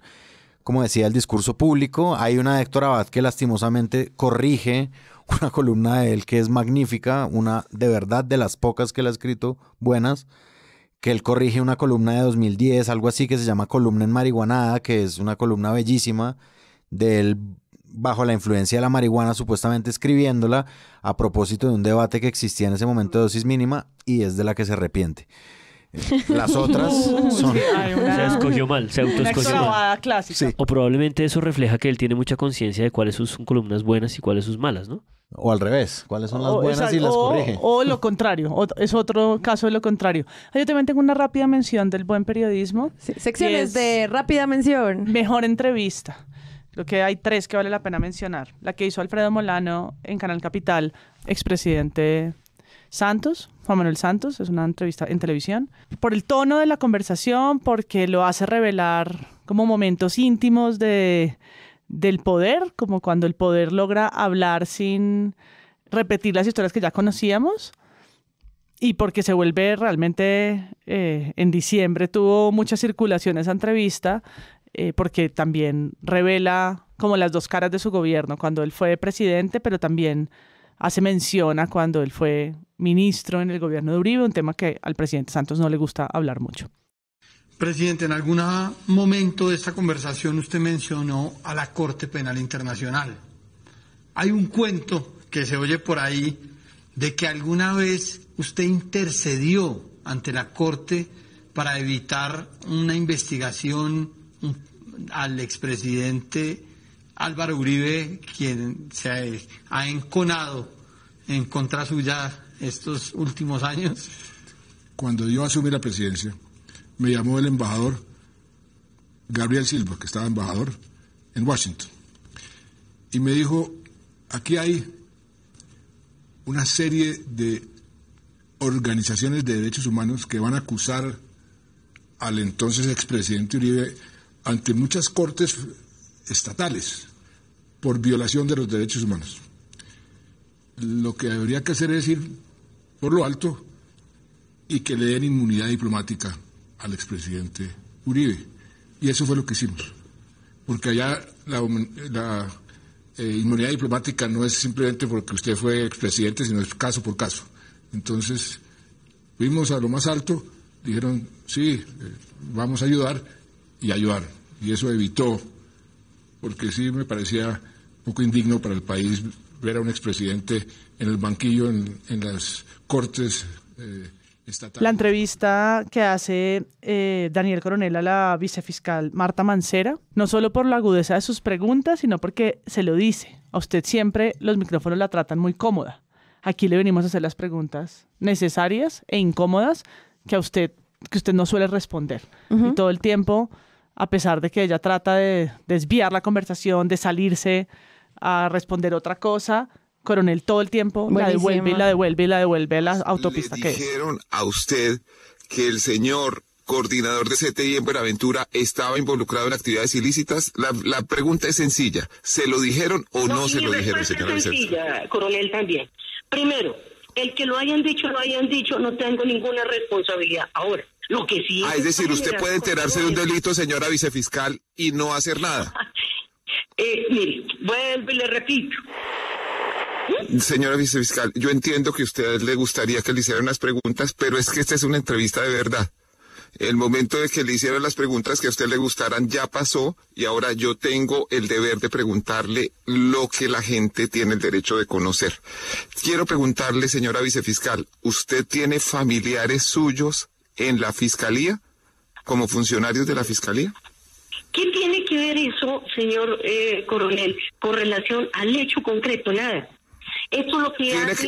como decía, el discurso público. Hay una de Héctor Abad que lastimosamente corrige una <laughs> columna de él que es magnífica, una de verdad de las pocas que él ha escrito buenas, que él corrige una columna de 2010, algo así que se llama Columna en Marihuanada, que es una columna bellísima de él bajo la influencia de la marihuana, supuestamente escribiéndola a propósito de un debate que existía en ese momento de dosis mínima y es de la que se arrepiente. Eh, las otras <laughs> son... Se escogió mal, se autoescogió mal. O probablemente eso refleja que él tiene mucha conciencia de cuáles son columnas buenas y cuáles son malas, ¿no? O al revés, cuáles son las buenas y las corrige. O, lo contrario, es otro caso de lo contrario. Ah, yo también tengo una rápida mención del buen periodismo. secciones de rápida mención. Mejor entrevista. Creo que hay tres que vale la pena mencionar. La que hizo Alfredo Molano en Canal Capital, expresidente Santos, Juan Manuel Santos, es una entrevista en televisión, por el tono de la conversación, porque lo hace revelar como momentos íntimos de, del poder, como cuando el poder logra hablar sin repetir las historias que ya conocíamos y porque se vuelve realmente, eh, en diciembre tuvo mucha circulación esa entrevista, eh, porque también revela como las dos caras de su gobierno, cuando él fue presidente, pero también hace mención a cuando él fue ministro en el gobierno de Uribe, un tema que al presidente Santos no le gusta hablar mucho. Presidente, en algún momento de esta conversación usted mencionó a la Corte Penal Internacional. Hay un cuento que se oye por ahí de que alguna vez usted intercedió ante la Corte para evitar una investigación al expresidente Álvaro Uribe, quien se ha enconado en contra suya estos últimos años? Cuando yo asumí la presidencia, me llamó el embajador Gabriel Silva, que estaba embajador en Washington, y me dijo, aquí hay una serie de organizaciones de derechos humanos que van a acusar al entonces expresidente Uribe ante muchas cortes estatales por violación de los derechos humanos. Lo que habría que hacer es ir por lo alto y que le den inmunidad diplomática al expresidente Uribe. Y eso fue lo que hicimos. Porque allá la, eh, inmunidad diplomática no es simplemente porque usted fue expresidente, sino es caso por caso. Entonces, fuimos a lo más alto, dijeron, sí, eh, vamos a ayudar y ayudar. Y eso evitó, porque sí me parecía un poco indigno para el país era un expresidente en el banquillo, en, las cortes. Eh, la entrevista que hace eh, Daniel Coronel a la vicefiscal Marta Mancera, no solo por la agudeza de sus preguntas, sino porque se lo dice. A usted siempre los micrófonos la tratan muy cómoda. Aquí le venimos a hacer las preguntas necesarias e incómodas que a usted, que usted no suele responder. Y todo el tiempo, a pesar de que ella trata de desviar la conversación, de salirse a responder otra cosa. Coronel todo el tiempo la devuelve y la devuelve y la devuelve a la autopista Le dijeron a usted que el señor coordinador de CTI en Buenaventura estaba involucrado en actividades ilícitas? La, pregunta es sencilla. ¿Se lo dijeron o no, se lo dijeron, señor coronel, también. Primero, el que lo hayan dicho, lo hayan dicho, no tengo ninguna responsabilidad. Ahora, lo que sí... Ah, es, es decir, usted puede enterarse de un delito, señora vicefiscal, y no hacer nada. <laughs> Eh, mire, vuelvo y le repito. Señora vicefiscal, yo entiendo que a usted le gustaría que le hicieran las preguntas, pero es que esta es una entrevista de verdad. El momento de que le hicieran las preguntas que a usted le gustaran ya pasó y ahora yo tengo el deber de preguntarle lo que la gente tiene el derecho de conocer. Quiero preguntarle, señora vicefiscal, ¿usted tiene familiares suyos en la fiscalía como funcionarios de la fiscalía? ¿Qué tiene que ver eso, señor eh, coronel, con relación al hecho concreto? Nada. Esto lo que hace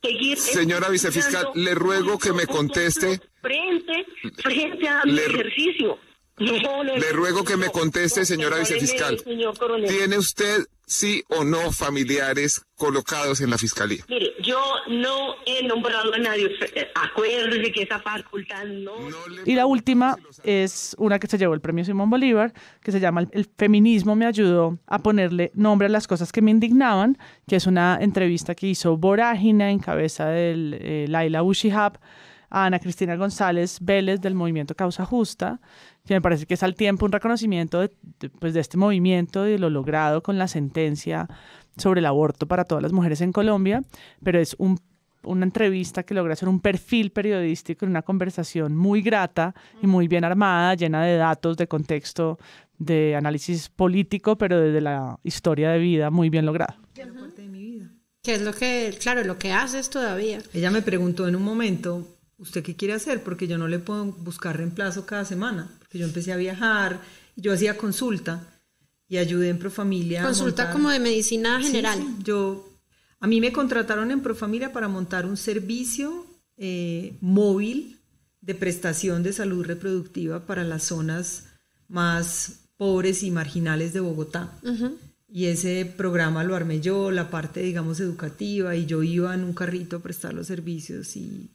que... seguir... Señora vicefiscal, le ruego que me conteste... Frente, frente a mi ejercicio. le, le, ruego que me conteste, señora vicefiscal. ¿Tiene usted sí o no familiares colocados en la fiscalía? Mire, yo no he nombrado a nadie. Eh, que esa facultad no. Y la última es una que se llevó el premio Simón Bolívar, que se llama El feminismo me ayudó a ponerle nombre a las cosas que me indignaban, que es una entrevista que hizo Vorágina en cabeza del eh, Laila Ushihab Ana Cristina González Vélez del movimiento Causa Justa, que me parece que es al tiempo un reconocimiento de, pues, de este movimiento y de lo logrado con la sentencia sobre el aborto para todas las mujeres en Colombia, pero es una entrevista que logra hacer un perfil periodístico en una conversación muy grata y muy bien armada, llena de datos, de contexto, de análisis político, pero desde la historia de vida muy bien lograda. ¿Qué es lo que, claro, lo que haces todavía? Ella me preguntó en un momento ¿usted qué quiere hacer? Porque yo no le puedo buscar reemplazo cada semana, porque yo empecé a viajar, yo hacía consulta y ayudé en Profamilia. Consulta como de medicina general. Yo, a mí me contrataron en Profamilia para montar un servicio eh, móvil de prestación de salud reproductiva para las zonas más pobres y marginales de Bogotá. Y ese programa lo armé yo, la parte, digamos, educativa, y yo iba en un carrito a prestar los servicios y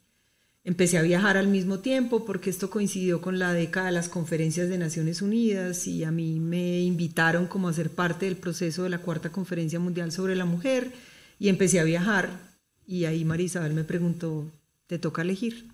Empecé a viajar al mismo tiempo porque esto coincidió con la década de las conferencias de Naciones Unidas y a mí me invitaron como a ser parte del proceso de la Cuarta Conferencia Mundial sobre la Mujer y empecé a viajar y ahí María Isabel me preguntó, ¿te toca elegir?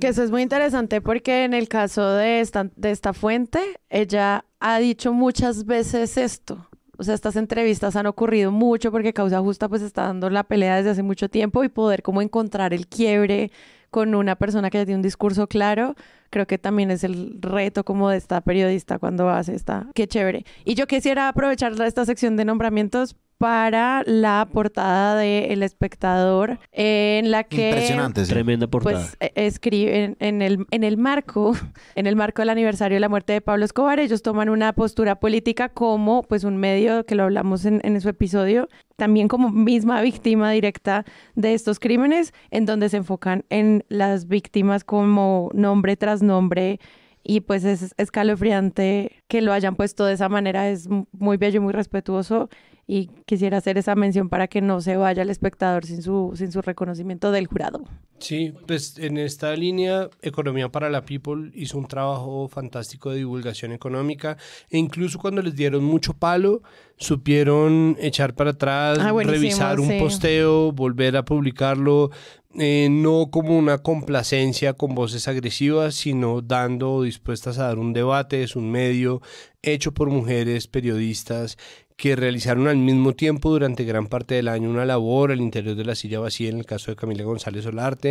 Que eso es muy interesante porque en el caso de esta, de esta fuente, ella ha dicho muchas veces esto, o sea, estas entrevistas han ocurrido mucho porque Causa Justa pues está dando la pelea desde hace mucho tiempo y poder como encontrar el quiebre con una persona que tiene un discurso claro, creo que también es el reto como de esta periodista cuando hace esta. Qué chévere. Y yo quisiera aprovechar esta sección de nombramientos para la portada de El Espectador, en la que... Impresionante, tremenda portada. Pues e, escriben en, el, en el marco, <laughs> en el marco del aniversario de la muerte de Pablo Escobar, ellos toman una postura política como pues un medio, que lo hablamos en, en su episodio, también como misma víctima directa de estos crímenes, en donde se enfocan en las víctimas como nombre tras nombre y pues es escalofriante que lo hayan puesto de esa manera, es muy bello y muy respetuoso y quisiera hacer esa mención para que no se vaya el espectador sin su, sin su reconocimiento del jurado. Sí, pues en esta línea, Economía para la People hizo un trabajo fantástico de divulgación económica e incluso cuando les dieron mucho palo, supieron echar para atrás, ah, revisar un posteo, volver a publicarlo, eh, no como una complacencia con voces agresivas, sino dando, dispuestas a dar un debate, es un medio hecho por mujeres periodistas que realizaron al mismo tiempo durante gran parte del año una labor al interior de la silla vacía, en el caso de Camila González Solarte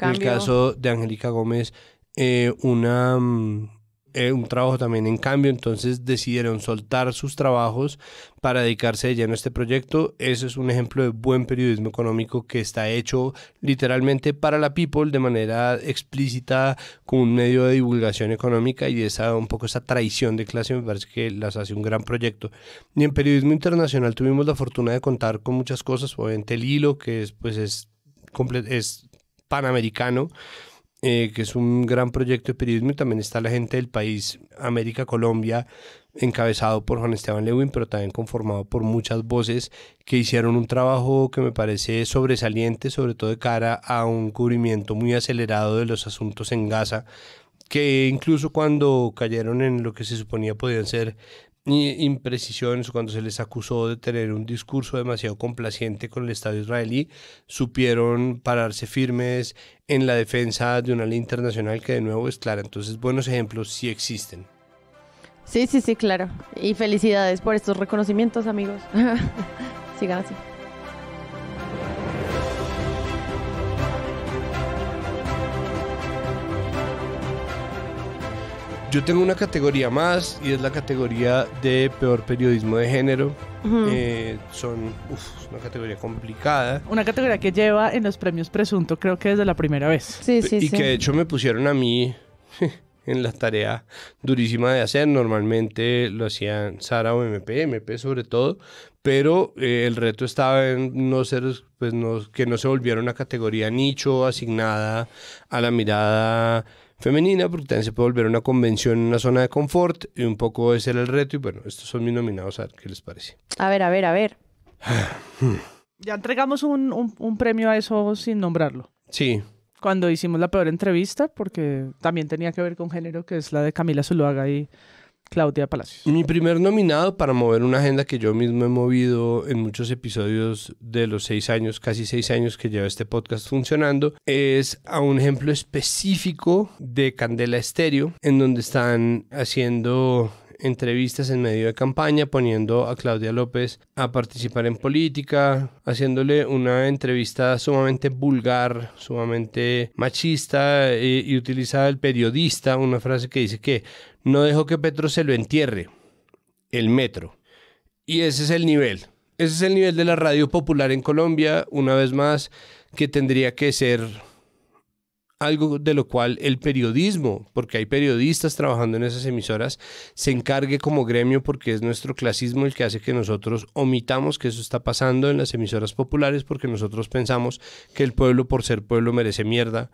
en el caso de Angélica Gómez, eh, una mm, eh, un trabajo también en cambio, entonces decidieron soltar sus trabajos para dedicarse de lleno a este proyecto. Eso es un ejemplo de buen periodismo económico que está hecho literalmente para la people de manera explícita con un medio de divulgación económica y esa un poco esa traición de clase me parece que las hace un gran proyecto. Y en periodismo internacional tuvimos la fortuna de contar con muchas cosas, obviamente el hilo que pues es panamericano eh, que es un gran proyecto de periodismo, y también está la gente del país, América Colombia, encabezado por Juan Esteban Lewin, pero también conformado por muchas voces que hicieron un trabajo que me parece sobresaliente, sobre todo de cara a un cubrimiento muy acelerado de los asuntos en Gaza, que incluso cuando cayeron en lo que se suponía podían ser imprecisiones cuando se les acusó de tener un discurso demasiado complaciente con el Estado israelí, supieron pararse firmes en la defensa de una ley internacional que de nuevo es clara. Entonces, buenos ejemplos sí existen. Sí, sí, sí, claro. Y felicidades por estos reconocimientos, amigos. <laughs> Sigan así. Yo tengo una categoría más y es la categoría de peor periodismo de género. Eh, son una categoría complicada. Una categoría que lleva en los premios presunto, creo que desde la primera vez. Sí, sí, y que de hecho me pusieron a mí <laughs> en la tarea durísima de hacer. Normalmente lo hacían Sara o MP, MP sobre todo, pero eh, el reto estaba en no ser, pues no, que no se volviera una categoría nicho asignada a la mirada femenina, porque también se puede volver una convención, en una zona de confort, y un poco ese era el reto, y bueno, estos son mis nominados, a ver qué les parece. A ver, a ver, a ver. <sighs> ya entregamos un, un premio a eso sin nombrarlo. Sí. Cuando hicimos la peor entrevista, porque también tenía que ver con género, que es la de Camila Zuluaga y Claudia Palacios. Mi primer nominado para mover una agenda que yo mismo he movido en muchos episodios de los seis años, casi seis años que lleva este podcast funcionando, es a un ejemplo específico de Candela Estéreo, en donde están haciendo entrevistas en medio de campaña, poniendo a Claudia López a participar en política, haciéndole una entrevista sumamente vulgar, sumamente machista eh, y, y el periodista una frase que dice que no dejó que Petro se lo entierre, el metro. Y ese es el nivel. Ese es el nivel de la radio popular en Colombia, una vez más, que tendría que ser algo de lo cual el periodismo, porque hay periodistas trabajando en esas emisoras, se encargue como gremio porque es nuestro clasismo el que hace que nosotros omitamos que eso está pasando en las emisoras populares porque nosotros pensamos que el pueblo por ser pueblo merece mierda,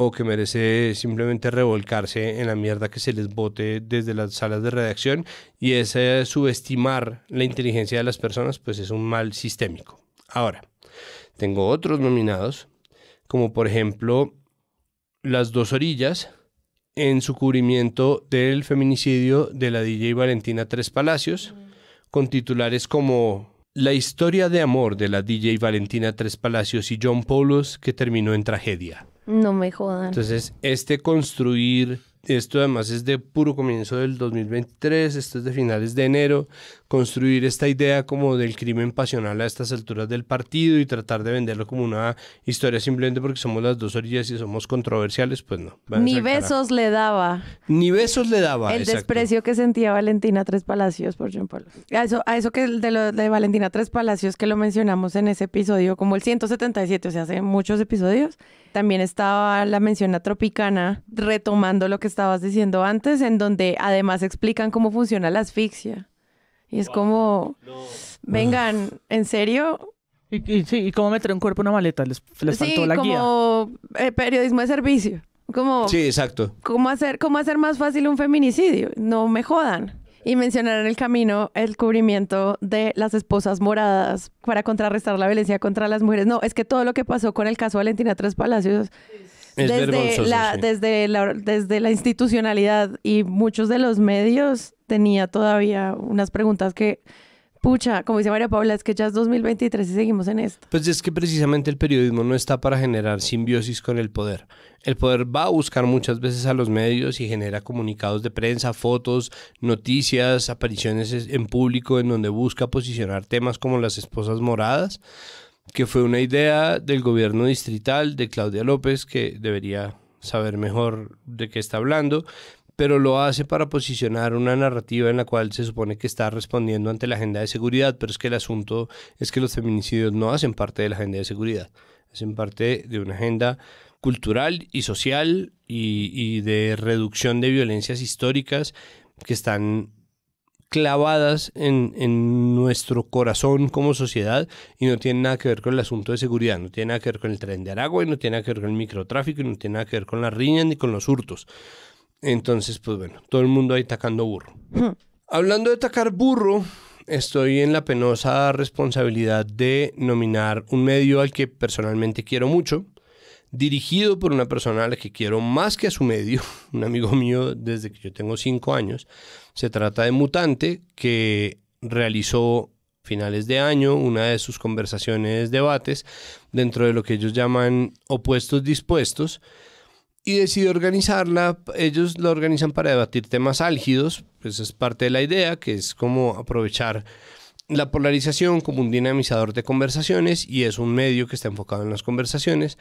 o que merece simplemente revolcarse en la mierda que se les bote desde las salas de redacción y ese subestimar la inteligencia de las personas pues es un mal sistémico. Ahora, tengo otros nominados como por ejemplo Las dos orillas en su cubrimiento del feminicidio de la DJ Valentina Tres Palacios con titulares como La historia de amor de la DJ Valentina Tres Palacios y John Polos que terminó en tragedia. No me jodan. Entonces, este construir, esto además es de puro comienzo del 2023, esto es de finales de enero, construir esta idea como del crimen pasional a estas alturas del partido y tratar de venderlo como una historia simplemente porque somos las dos orillas y somos controversiales, pues no. Ni besos le daba. Ni besos le daba. El desprecio que sentía Valentina Tres Palacios por Jean Paul. A eso, a eso que de de Valentina Tres Palacios que lo mencionamos en ese episodio, como el 177, o sea, hace muchos episodios, también estaba la mención a Tropicana, retomando lo que estabas diciendo antes, en donde además explican cómo funciona la asfixia. Y es como, vengan, ¿en serio? Y, sí, ¿y cómo meter un cuerpo en una maleta? Les, faltó la como, guía. como eh, periodismo de servicio. Como, sí, exacto. ¿cómo hacer, ¿Cómo hacer más fácil un feminicidio? No me jodan. Y mencionar en el camino el cubrimiento de las esposas moradas para contrarrestar la violencia contra las mujeres. No, es que todo lo que pasó con el caso Valentina Tres Palacios desde, la, desde, la, desde la institucionalidad y muchos de los medios tenía todavía unas preguntas que, pucha, como dice María Paula, es que ya es 2023 y seguimos en esto. Pues es que precisamente el periodismo no está para generar simbiosis con el poder. El poder va a buscar muchas veces a los medios y genera comunicados de prensa, fotos, noticias, apariciones en público en donde busca posicionar temas como las esposas moradas que fue una idea del gobierno distrital de Claudia López, que debería saber mejor de qué está hablando, pero lo hace para posicionar una narrativa en la cual se supone que está respondiendo ante la agenda de seguridad, pero es que el asunto es que los feminicidios no hacen parte de la agenda de seguridad, hacen parte de una agenda cultural y social y, y de reducción de violencias históricas que están clavadas en, nuestro corazón como sociedad y no tienen nada que ver con el asunto de seguridad, no tiene nada que ver con el tren de Aragua y no tiene nada que ver con el microtráfico y no tiene nada que ver con las riñas ni con los hurtos. Entonces, pues bueno, todo el mundo ahí tacando burro. Hmm. Hablando de tacar burro, estoy en la penosa responsabilidad de nominar un medio al que personalmente quiero mucho, dirigido por una persona a la que quiero más que a su medio, <laughs> un amigo mío desde que yo tengo cinco años se trata de Mutante, que realizó finales de año una de sus conversaciones, debates, dentro de lo que ellos llaman opuestos dispuestos, y decidió organizarla, ellos la organizan para debatir temas álgidos, pues es parte de la idea, que es como aprovechar la polarización como un dinamizador de conversaciones y es un medio que está enfocado en las conversaciones,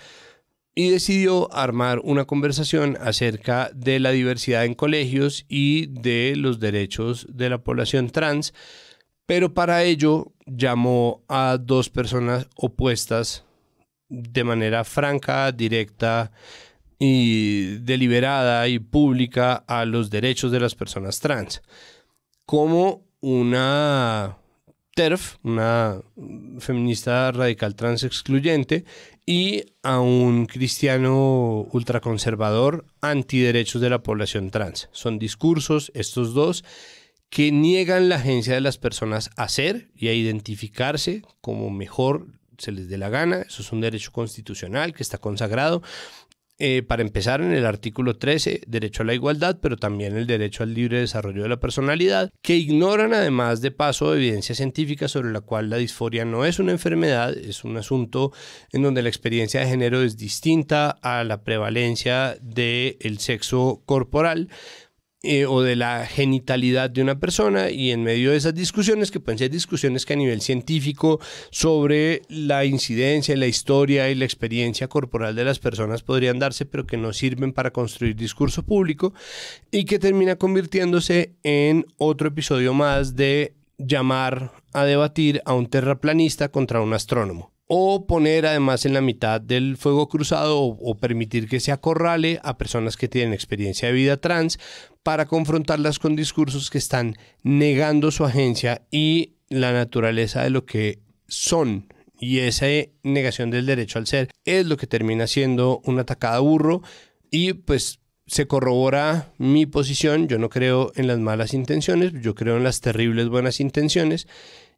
y decidió armar una conversación acerca de la diversidad en colegios y de los derechos de la población trans, pero para ello llamó a dos personas opuestas de manera franca, directa y deliberada y pública a los derechos de las personas trans, como una TERF, una feminista radical trans excluyente, y a un cristiano ultraconservador antiderechos de la población trans. Son discursos, estos dos, que niegan la agencia de las personas a ser y a identificarse como mejor se les dé la gana. Eso es un derecho constitucional que está consagrado eh, para empezar, en el artículo 13, derecho a la igualdad, pero también el derecho al libre desarrollo de la personalidad, que ignoran además de paso evidencia científica sobre la cual la disforia no es una enfermedad, es un asunto en donde la experiencia de género es distinta a la prevalencia del el sexo corporal eh, o de la genitalidad de una persona y en medio de esas discusiones, que pueden ser discusiones que a nivel científico sobre la incidencia, la historia y la experiencia corporal de las personas podrían darse, pero que no sirven para construir discurso público y que termina convirtiéndose en otro episodio más de llamar a debatir a un terraplanista contra un astrónomo o poner además en la mitad del fuego cruzado o, permitir que se acorrale a personas que tienen experiencia de vida trans para confrontarlas con discursos que están negando su agencia y la naturaleza de lo que son. Y esa negación del derecho al ser es lo que termina siendo un atacada burro y pues se corrobora mi posición, yo no creo en las malas intenciones, yo creo en las terribles buenas intenciones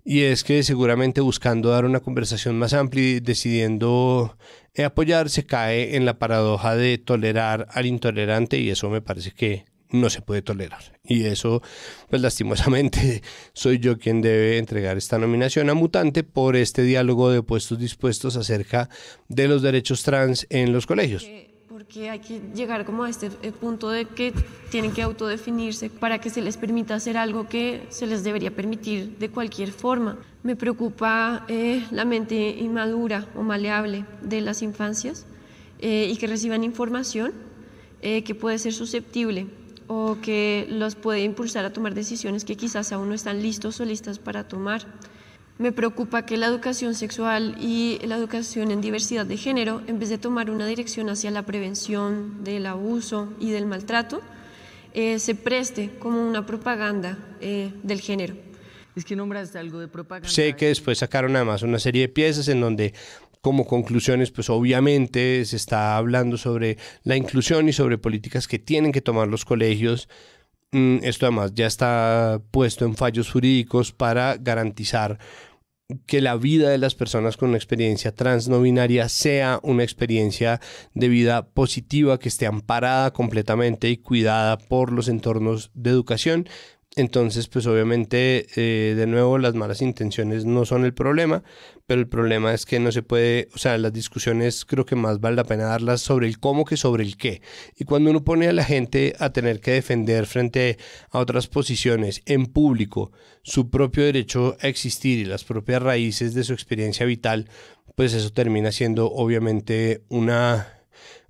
y es que seguramente buscando dar una conversación más amplia y decidiendo eh, apoyar, se cae en la paradoja de tolerar al intolerante y eso me parece que no se puede tolerar. Y eso, pues lastimosamente, <laughs> soy yo quien debe entregar esta nominación a Mutante por este diálogo de puestos dispuestos acerca de los derechos trans en los colegios que hay que llegar como a este eh, punto de que tienen que autodefinirse para que se les permita hacer algo que se les debería permitir de cualquier forma. Me preocupa eh, la mente inmadura o maleable de las infancias eh, y que reciban información que puede ser susceptible o que los puede impulsar a tomar decisiones que quizás aún no están listos o listas para tomar. Me preocupa que la educación sexual y la educación en diversidad de género, en vez de tomar una dirección hacia la prevención del abuso y del maltrato, eh, se preste como una propaganda eh, del género. Es que nombraste algo de propaganda. Sé que después sacaron además una serie de piezas en donde como conclusiones, pues obviamente se está hablando sobre la inclusión y sobre políticas que tienen que tomar los colegios. Mm, esto además ya está puesto en fallos jurídicos para garantizar que la vida de las personas con una experiencia trans no binaria sea una experiencia de vida positiva, que esté amparada completamente y cuidada por los entornos de educación. Entonces, pues obviamente, eh, de nuevo, las malas intenciones no son el problema, pero el problema es que no se puede, o sea, las discusiones creo que más vale la pena darlas sobre el cómo que sobre el qué. Y cuando uno pone a la gente a tener que defender frente a otras posiciones en público su propio derecho a existir y las propias raíces de su experiencia vital, pues eso termina siendo obviamente una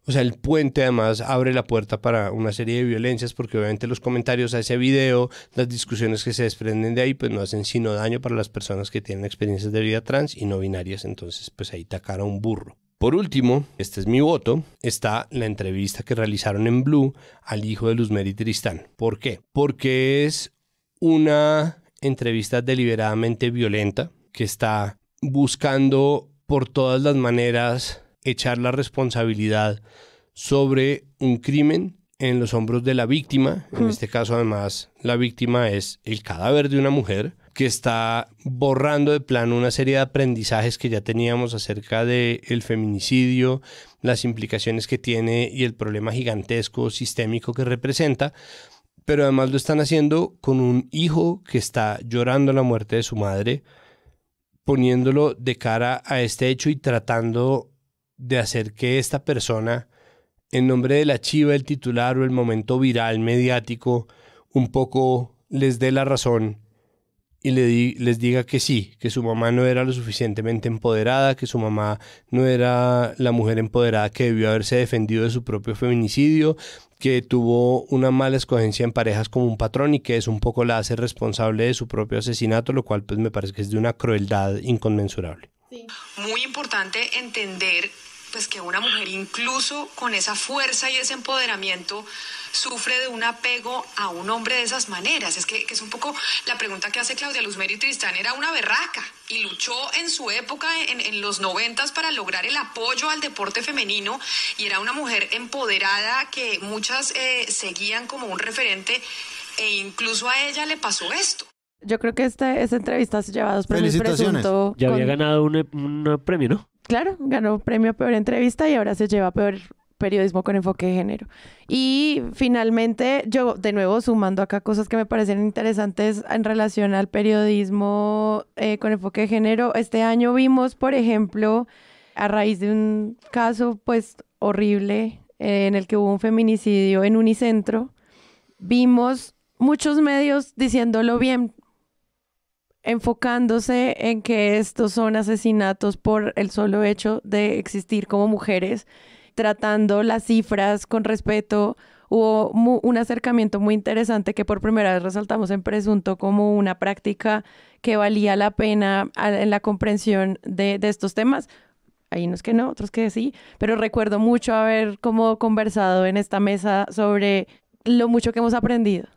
o sea, el puente además abre la puerta para una serie de violencias porque obviamente los comentarios a ese video, las discusiones que se desprenden de ahí, pues no hacen sino daño para las personas que tienen experiencias de vida trans y no binarias. Entonces, pues ahí tacar a un burro. Por último, este es mi voto, está la entrevista que realizaron en Blue al hijo de Luzmeri Tristán. ¿Por qué? Porque es una entrevista deliberadamente violenta que está buscando por todas las maneras echar la responsabilidad sobre un crimen en los hombros de la víctima. En este caso, además, la víctima es el cadáver de una mujer que está borrando de plano una serie de aprendizajes que ya teníamos acerca del el feminicidio, las implicaciones que tiene y el problema gigantesco sistémico que representa. Pero además lo están haciendo con un hijo que está llorando la muerte de su madre, poniéndolo de cara a este hecho y tratando de hacer que esta persona, en nombre de la chiva, el titular o el momento viral mediático, un poco les dé la razón y les diga que sí, que su mamá no era lo suficientemente empoderada, que su mamá no era la mujer empoderada que debió haberse defendido de su propio feminicidio, que tuvo una mala escogencia en parejas como un patrón y que es un poco la hace responsable de su propio asesinato, lo cual pues me parece que es de una crueldad inconmensurable. Muy importante entender pues que una mujer incluso con esa fuerza y ese empoderamiento sufre de un apego a un hombre de esas maneras. Es que, es un poco la pregunta que hace Claudia Luzmeri Tristán, era una berraca y luchó en su época, en, en los noventas, para lograr el apoyo al deporte femenino y era una mujer empoderada que muchas eh, seguían como un referente e incluso a ella le pasó esto. Yo creo que esta esta entrevista se lleva dos premios. Presunto ya había ganado un, un premio, ¿no? claro, ganó premio a Peor Entrevista y ahora se lleva Peor Periodismo con Enfoque de Género. Y finalmente, yo de nuevo sumando acá cosas que me parecen interesantes en relación al periodismo eh, con Enfoque de Género, este año vimos, por ejemplo, a raíz de un caso pues horrible eh, en el que hubo un feminicidio en Unicentro, vimos muchos medios diciéndolo bien, enfocándose en que estos son asesinatos por el solo hecho de existir como mujeres, tratando las cifras con respeto. Hubo un acercamiento muy interesante que por primera vez resaltamos en Presunto como una práctica que valía la pena en la comprensión de, estos temas, hay unos que no, otros que sí, pero recuerdo mucho haber como conversado en esta mesa sobre lo mucho que hemos aprendido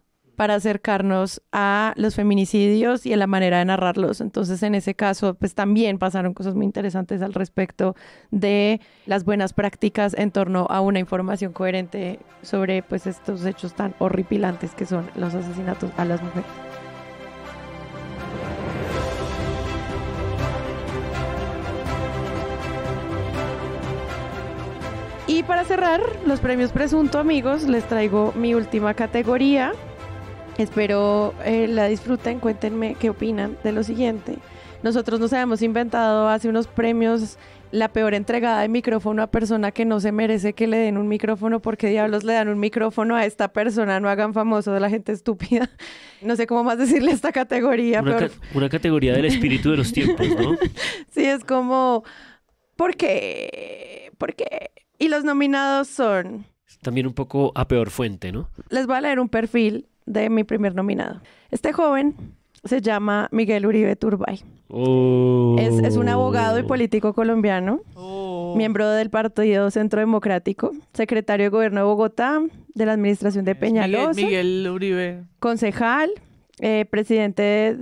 para acercarnos a los feminicidios y a la manera de narrarlos. Entonces, en ese caso, pues también pasaron cosas muy interesantes al respecto de las buenas prácticas en torno a una información coherente sobre pues estos hechos tan horripilantes que son los asesinatos a las mujeres. Y para cerrar los premios Presunto Amigos, les traigo mi última categoría, Espero eh, la disfruten, cuéntenme qué opinan de lo siguiente. Nosotros nos habíamos inventado hace unos premios la peor entregada de micrófono a persona que no se merece que le den un micrófono, porque diablos le dan un micrófono a esta persona, no hagan famoso de la gente estúpida. <laughs> No sé cómo más decirle esta categoría. Una, categoría del espíritu de los tiempos, ¿no? <laughs> sí, es como, ¿por qué? ¿Por qué? Y los nominados son... También un poco a peor fuente, ¿no? Les voy a leer un perfil de mi primer nominado. Este joven se llama Miguel Uribe Turbay. Es, un abogado y oh. político colombiano, oh. miembro del Partido Centro Democrático, secretario de Gobierno de Bogotá, de la Administración de Peñalosa. Miguel, Uribe. Concejal, eh, presidente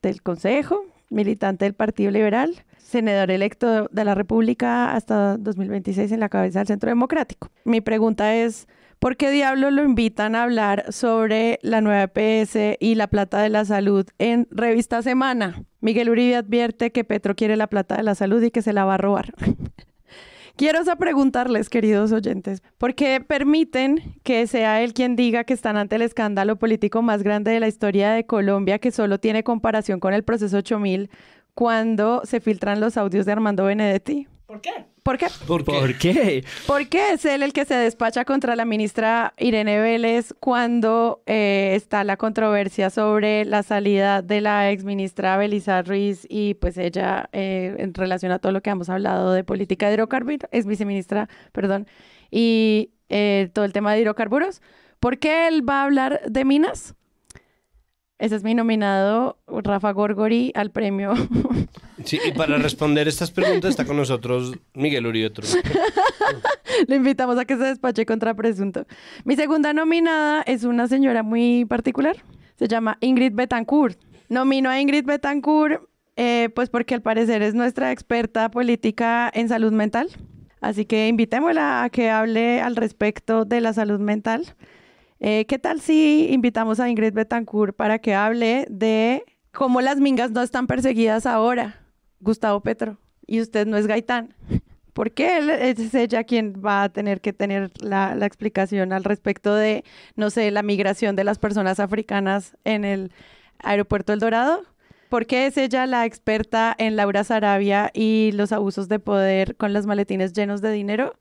del Consejo, militante del Partido Liberal, senador electo de la República hasta 2026 en la cabeza del Centro Democrático. Mi pregunta es, ¿Por qué diablos lo invitan a hablar sobre la nueva EPS y la plata de la salud en Revista Semana? Miguel Uribe advierte que Petro quiere la plata de la salud y que se la va a robar. <laughs> Quiero preguntarles, queridos oyentes, ¿por qué permiten que sea él quien diga que están ante el escándalo político más grande de la historia de Colombia, que solo tiene comparación con el proceso 8000, cuando se filtran los audios de Armando Benedetti? ¿Por qué? ¿Por qué? ¿Por qué? ¿Por qué? es él el que se despacha contra la ministra Irene Vélez cuando eh, está la controversia sobre la salida de la ex ministra Belisa Ruiz y pues ella eh, en relación a todo lo que hemos hablado de política de hidrocarburos, es viceministra, perdón, y eh, todo el tema de hidrocarburos? ¿Por qué él va a hablar de minas? Ese es mi nominado, Rafa Gorgori, al premio. Sí, y para <laughs> responder estas preguntas está con nosotros Miguel Uribe Le invitamos a que se despache contra presunto. Mi segunda nominada es una señora muy particular. Se llama Ingrid Betancourt. Nomino a Ingrid Betancourt, eh, pues porque al parecer es nuestra experta política en salud mental. Así que invitémosla a que hable al respecto de la salud mental eh, ¿Qué tal si invitamos a Ingrid Betancourt para que hable de cómo las mingas no están perseguidas ahora, Gustavo Petro, y usted no es Gaitán? ¿Por qué es ella quien va a tener que tener la, explicación al respecto de, no sé, la migración de las personas africanas en el aeropuerto El Dorado. ¿Por qué es ella la experta en Laura Sarabia y los abusos de poder con los maletines llenos de dinero.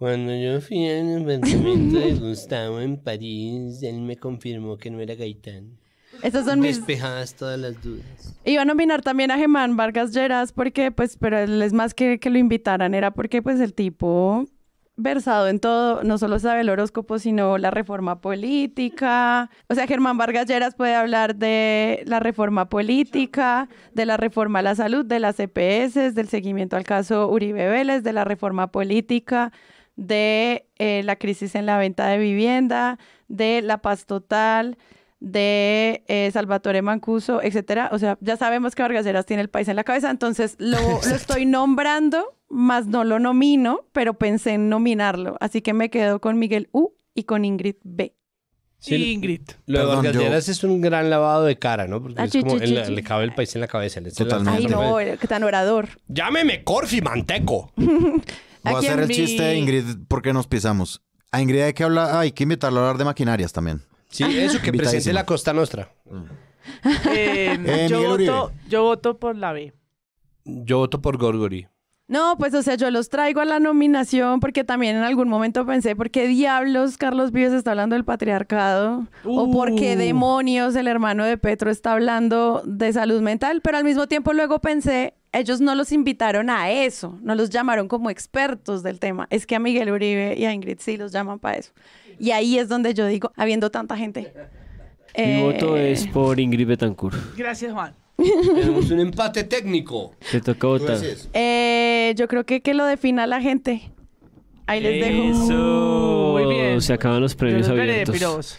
Cuando yo fui al inventamiento de Gustavo en París, él me confirmó que no era Gaitán. Esas son mis... Despejadas todas las dudas. Iba a nominar también a Germán Vargas Lleras porque, pues, pero es más que que lo invitaran, era porque, pues, el tipo versado en todo, no solo sabe el horóscopo, sino la reforma política. O sea, Germán Vargas Lleras puede hablar de la reforma política, de la reforma a la salud, de las EPS, del seguimiento al caso Uribe Vélez, de la reforma política, de eh, la crisis en la venta de vivienda, de la paz total, de eh, Salvatore Mancuso, etcétera. O sea, ya sabemos que Vargas tiene el país en la cabeza, entonces lo, <laughs> estoy nombrando, más no lo nomino, pero pensé en nominarlo. Así que me quedo con Miguel U y con Ingrid B. Ingrid. Lo de Vargas es un gran lavado de cara, ¿no? Porque ah, es como le cabe el país en la cabeza. Ay, no, qué tan orador. Llámeme Corfi Manteco. <laughs> Voy a hacer el chiste Ingrid, Ingrid qué nos pisamos. A Ingrid hay que hablar, hay que invitarla a hablar de maquinarias también. Sí, eso que presente la Costa nuestra. <laughs> Eh, eh, yo, voto, yo voto por la B. Yo voto por Gorgori. No, pues o sea, yo los traigo a la nominación porque también en algún momento pensé, ¿por qué diablos Carlos Vives está hablando del patriarcado? ¿O por qué uh. demonios el hermano de Petro está hablando de salud mental? Pero al mismo tiempo luego pensé, ellos no los invitaron a eso, no los llamaron como expertos del tema. Es que a Miguel Uribe y a Ingrid sí los llaman para eso. Y ahí es donde yo digo, habiendo tanta gente. Mi eh, voto es por Ingrid Betancourt. Gracias, Juan. Tenemos un empate técnico. Te tocó votar. Eh, yo creo que que lo defina la gente. Ahí les dejo. Se acaban los premios abiertos.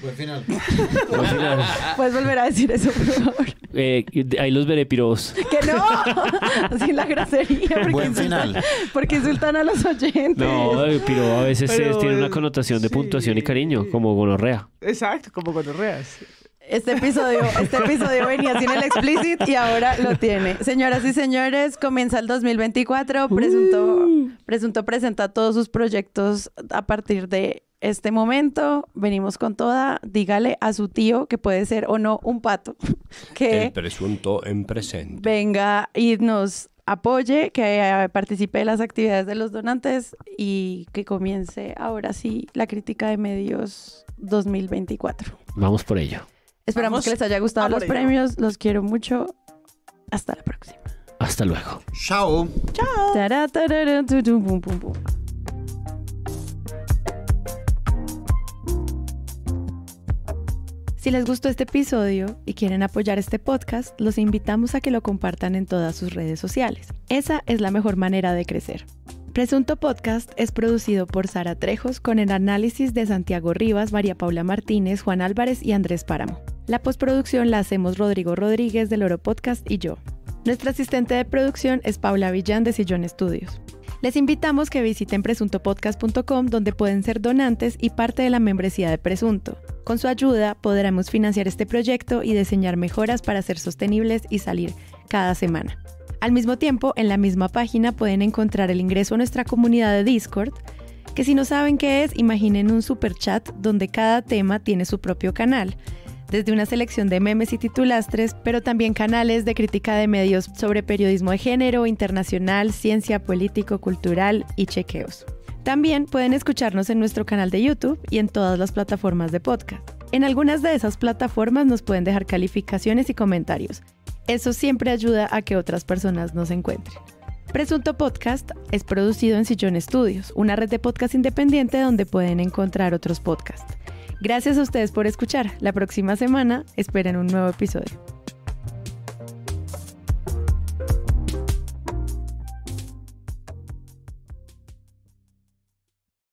Buen final. <laughs> Buen final. Puedes volver a decir eso, por favor. Eh, ahí los veré, piros. Que no. <laughs> Así la grosería. Porque Buen insultan, final. Porque insultan a los oyentes. No, eh, pero a veces tiene una connotación de puntuación y cariño, como gonorrea. Exacto, como gonorrea Este episodio, este episodio <laughs> venía sin el explicit y ahora lo tiene. Señoras y señores, comienza el 2024. Presunto, uh. Presunto presenta todos sus proyectos a partir de este momento, venimos con toda, dígale a su tío, que puede ser o no un pato, <laughs> que... El presunto en presente. Venga y nos apoye, que participe de las actividades de los donantes y que comience ahora sí la crítica de medios 2024. Vamos por ello. Esperamos que les haya gustado los premios, los quiero mucho. Hasta la próxima. Hasta luego. Chao. Chao. Si les gustó este episodio y quieren apoyar este podcast, los invitamos a que lo compartan en todas sus redes sociales. Esa es la mejor manera de crecer. Presunto Podcast es producido por Sara Trejos con el análisis de Santiago Rivas, María Paula Martínez, Juan Álvarez y Andrés Páramo. La postproducción la hacemos Rodrigo Rodríguez del Oro Podcast y yo. Nuestra asistente de producción es Paula Villán de Sillón Estudios. Les invitamos que visiten presuntopodcast.com donde pueden ser donantes y parte de la membresía de Presunto. Con su ayuda podremos financiar este proyecto y diseñar mejoras para ser sostenibles y salir cada semana. Al mismo tiempo, en la misma página pueden encontrar el ingreso a nuestra comunidad de Discord, que si no saben qué es, imaginen un super chat donde cada tema tiene su propio canal desde una selección de memes y titulastres, pero también canales de crítica de medios sobre periodismo de género, internacional, ciencia, político, cultural y chequeos. También pueden escucharnos en nuestro canal de YouTube y en todas las plataformas de podcast. En algunas de esas plataformas nos pueden dejar calificaciones y comentarios. Eso siempre ayuda a que otras personas nos encuentren. Presunto Podcast es producido en Sillón Studios, una red de podcast independiente donde pueden encontrar otros podcasts. Gracias a ustedes por escuchar. La próxima semana esperen un nuevo episodio.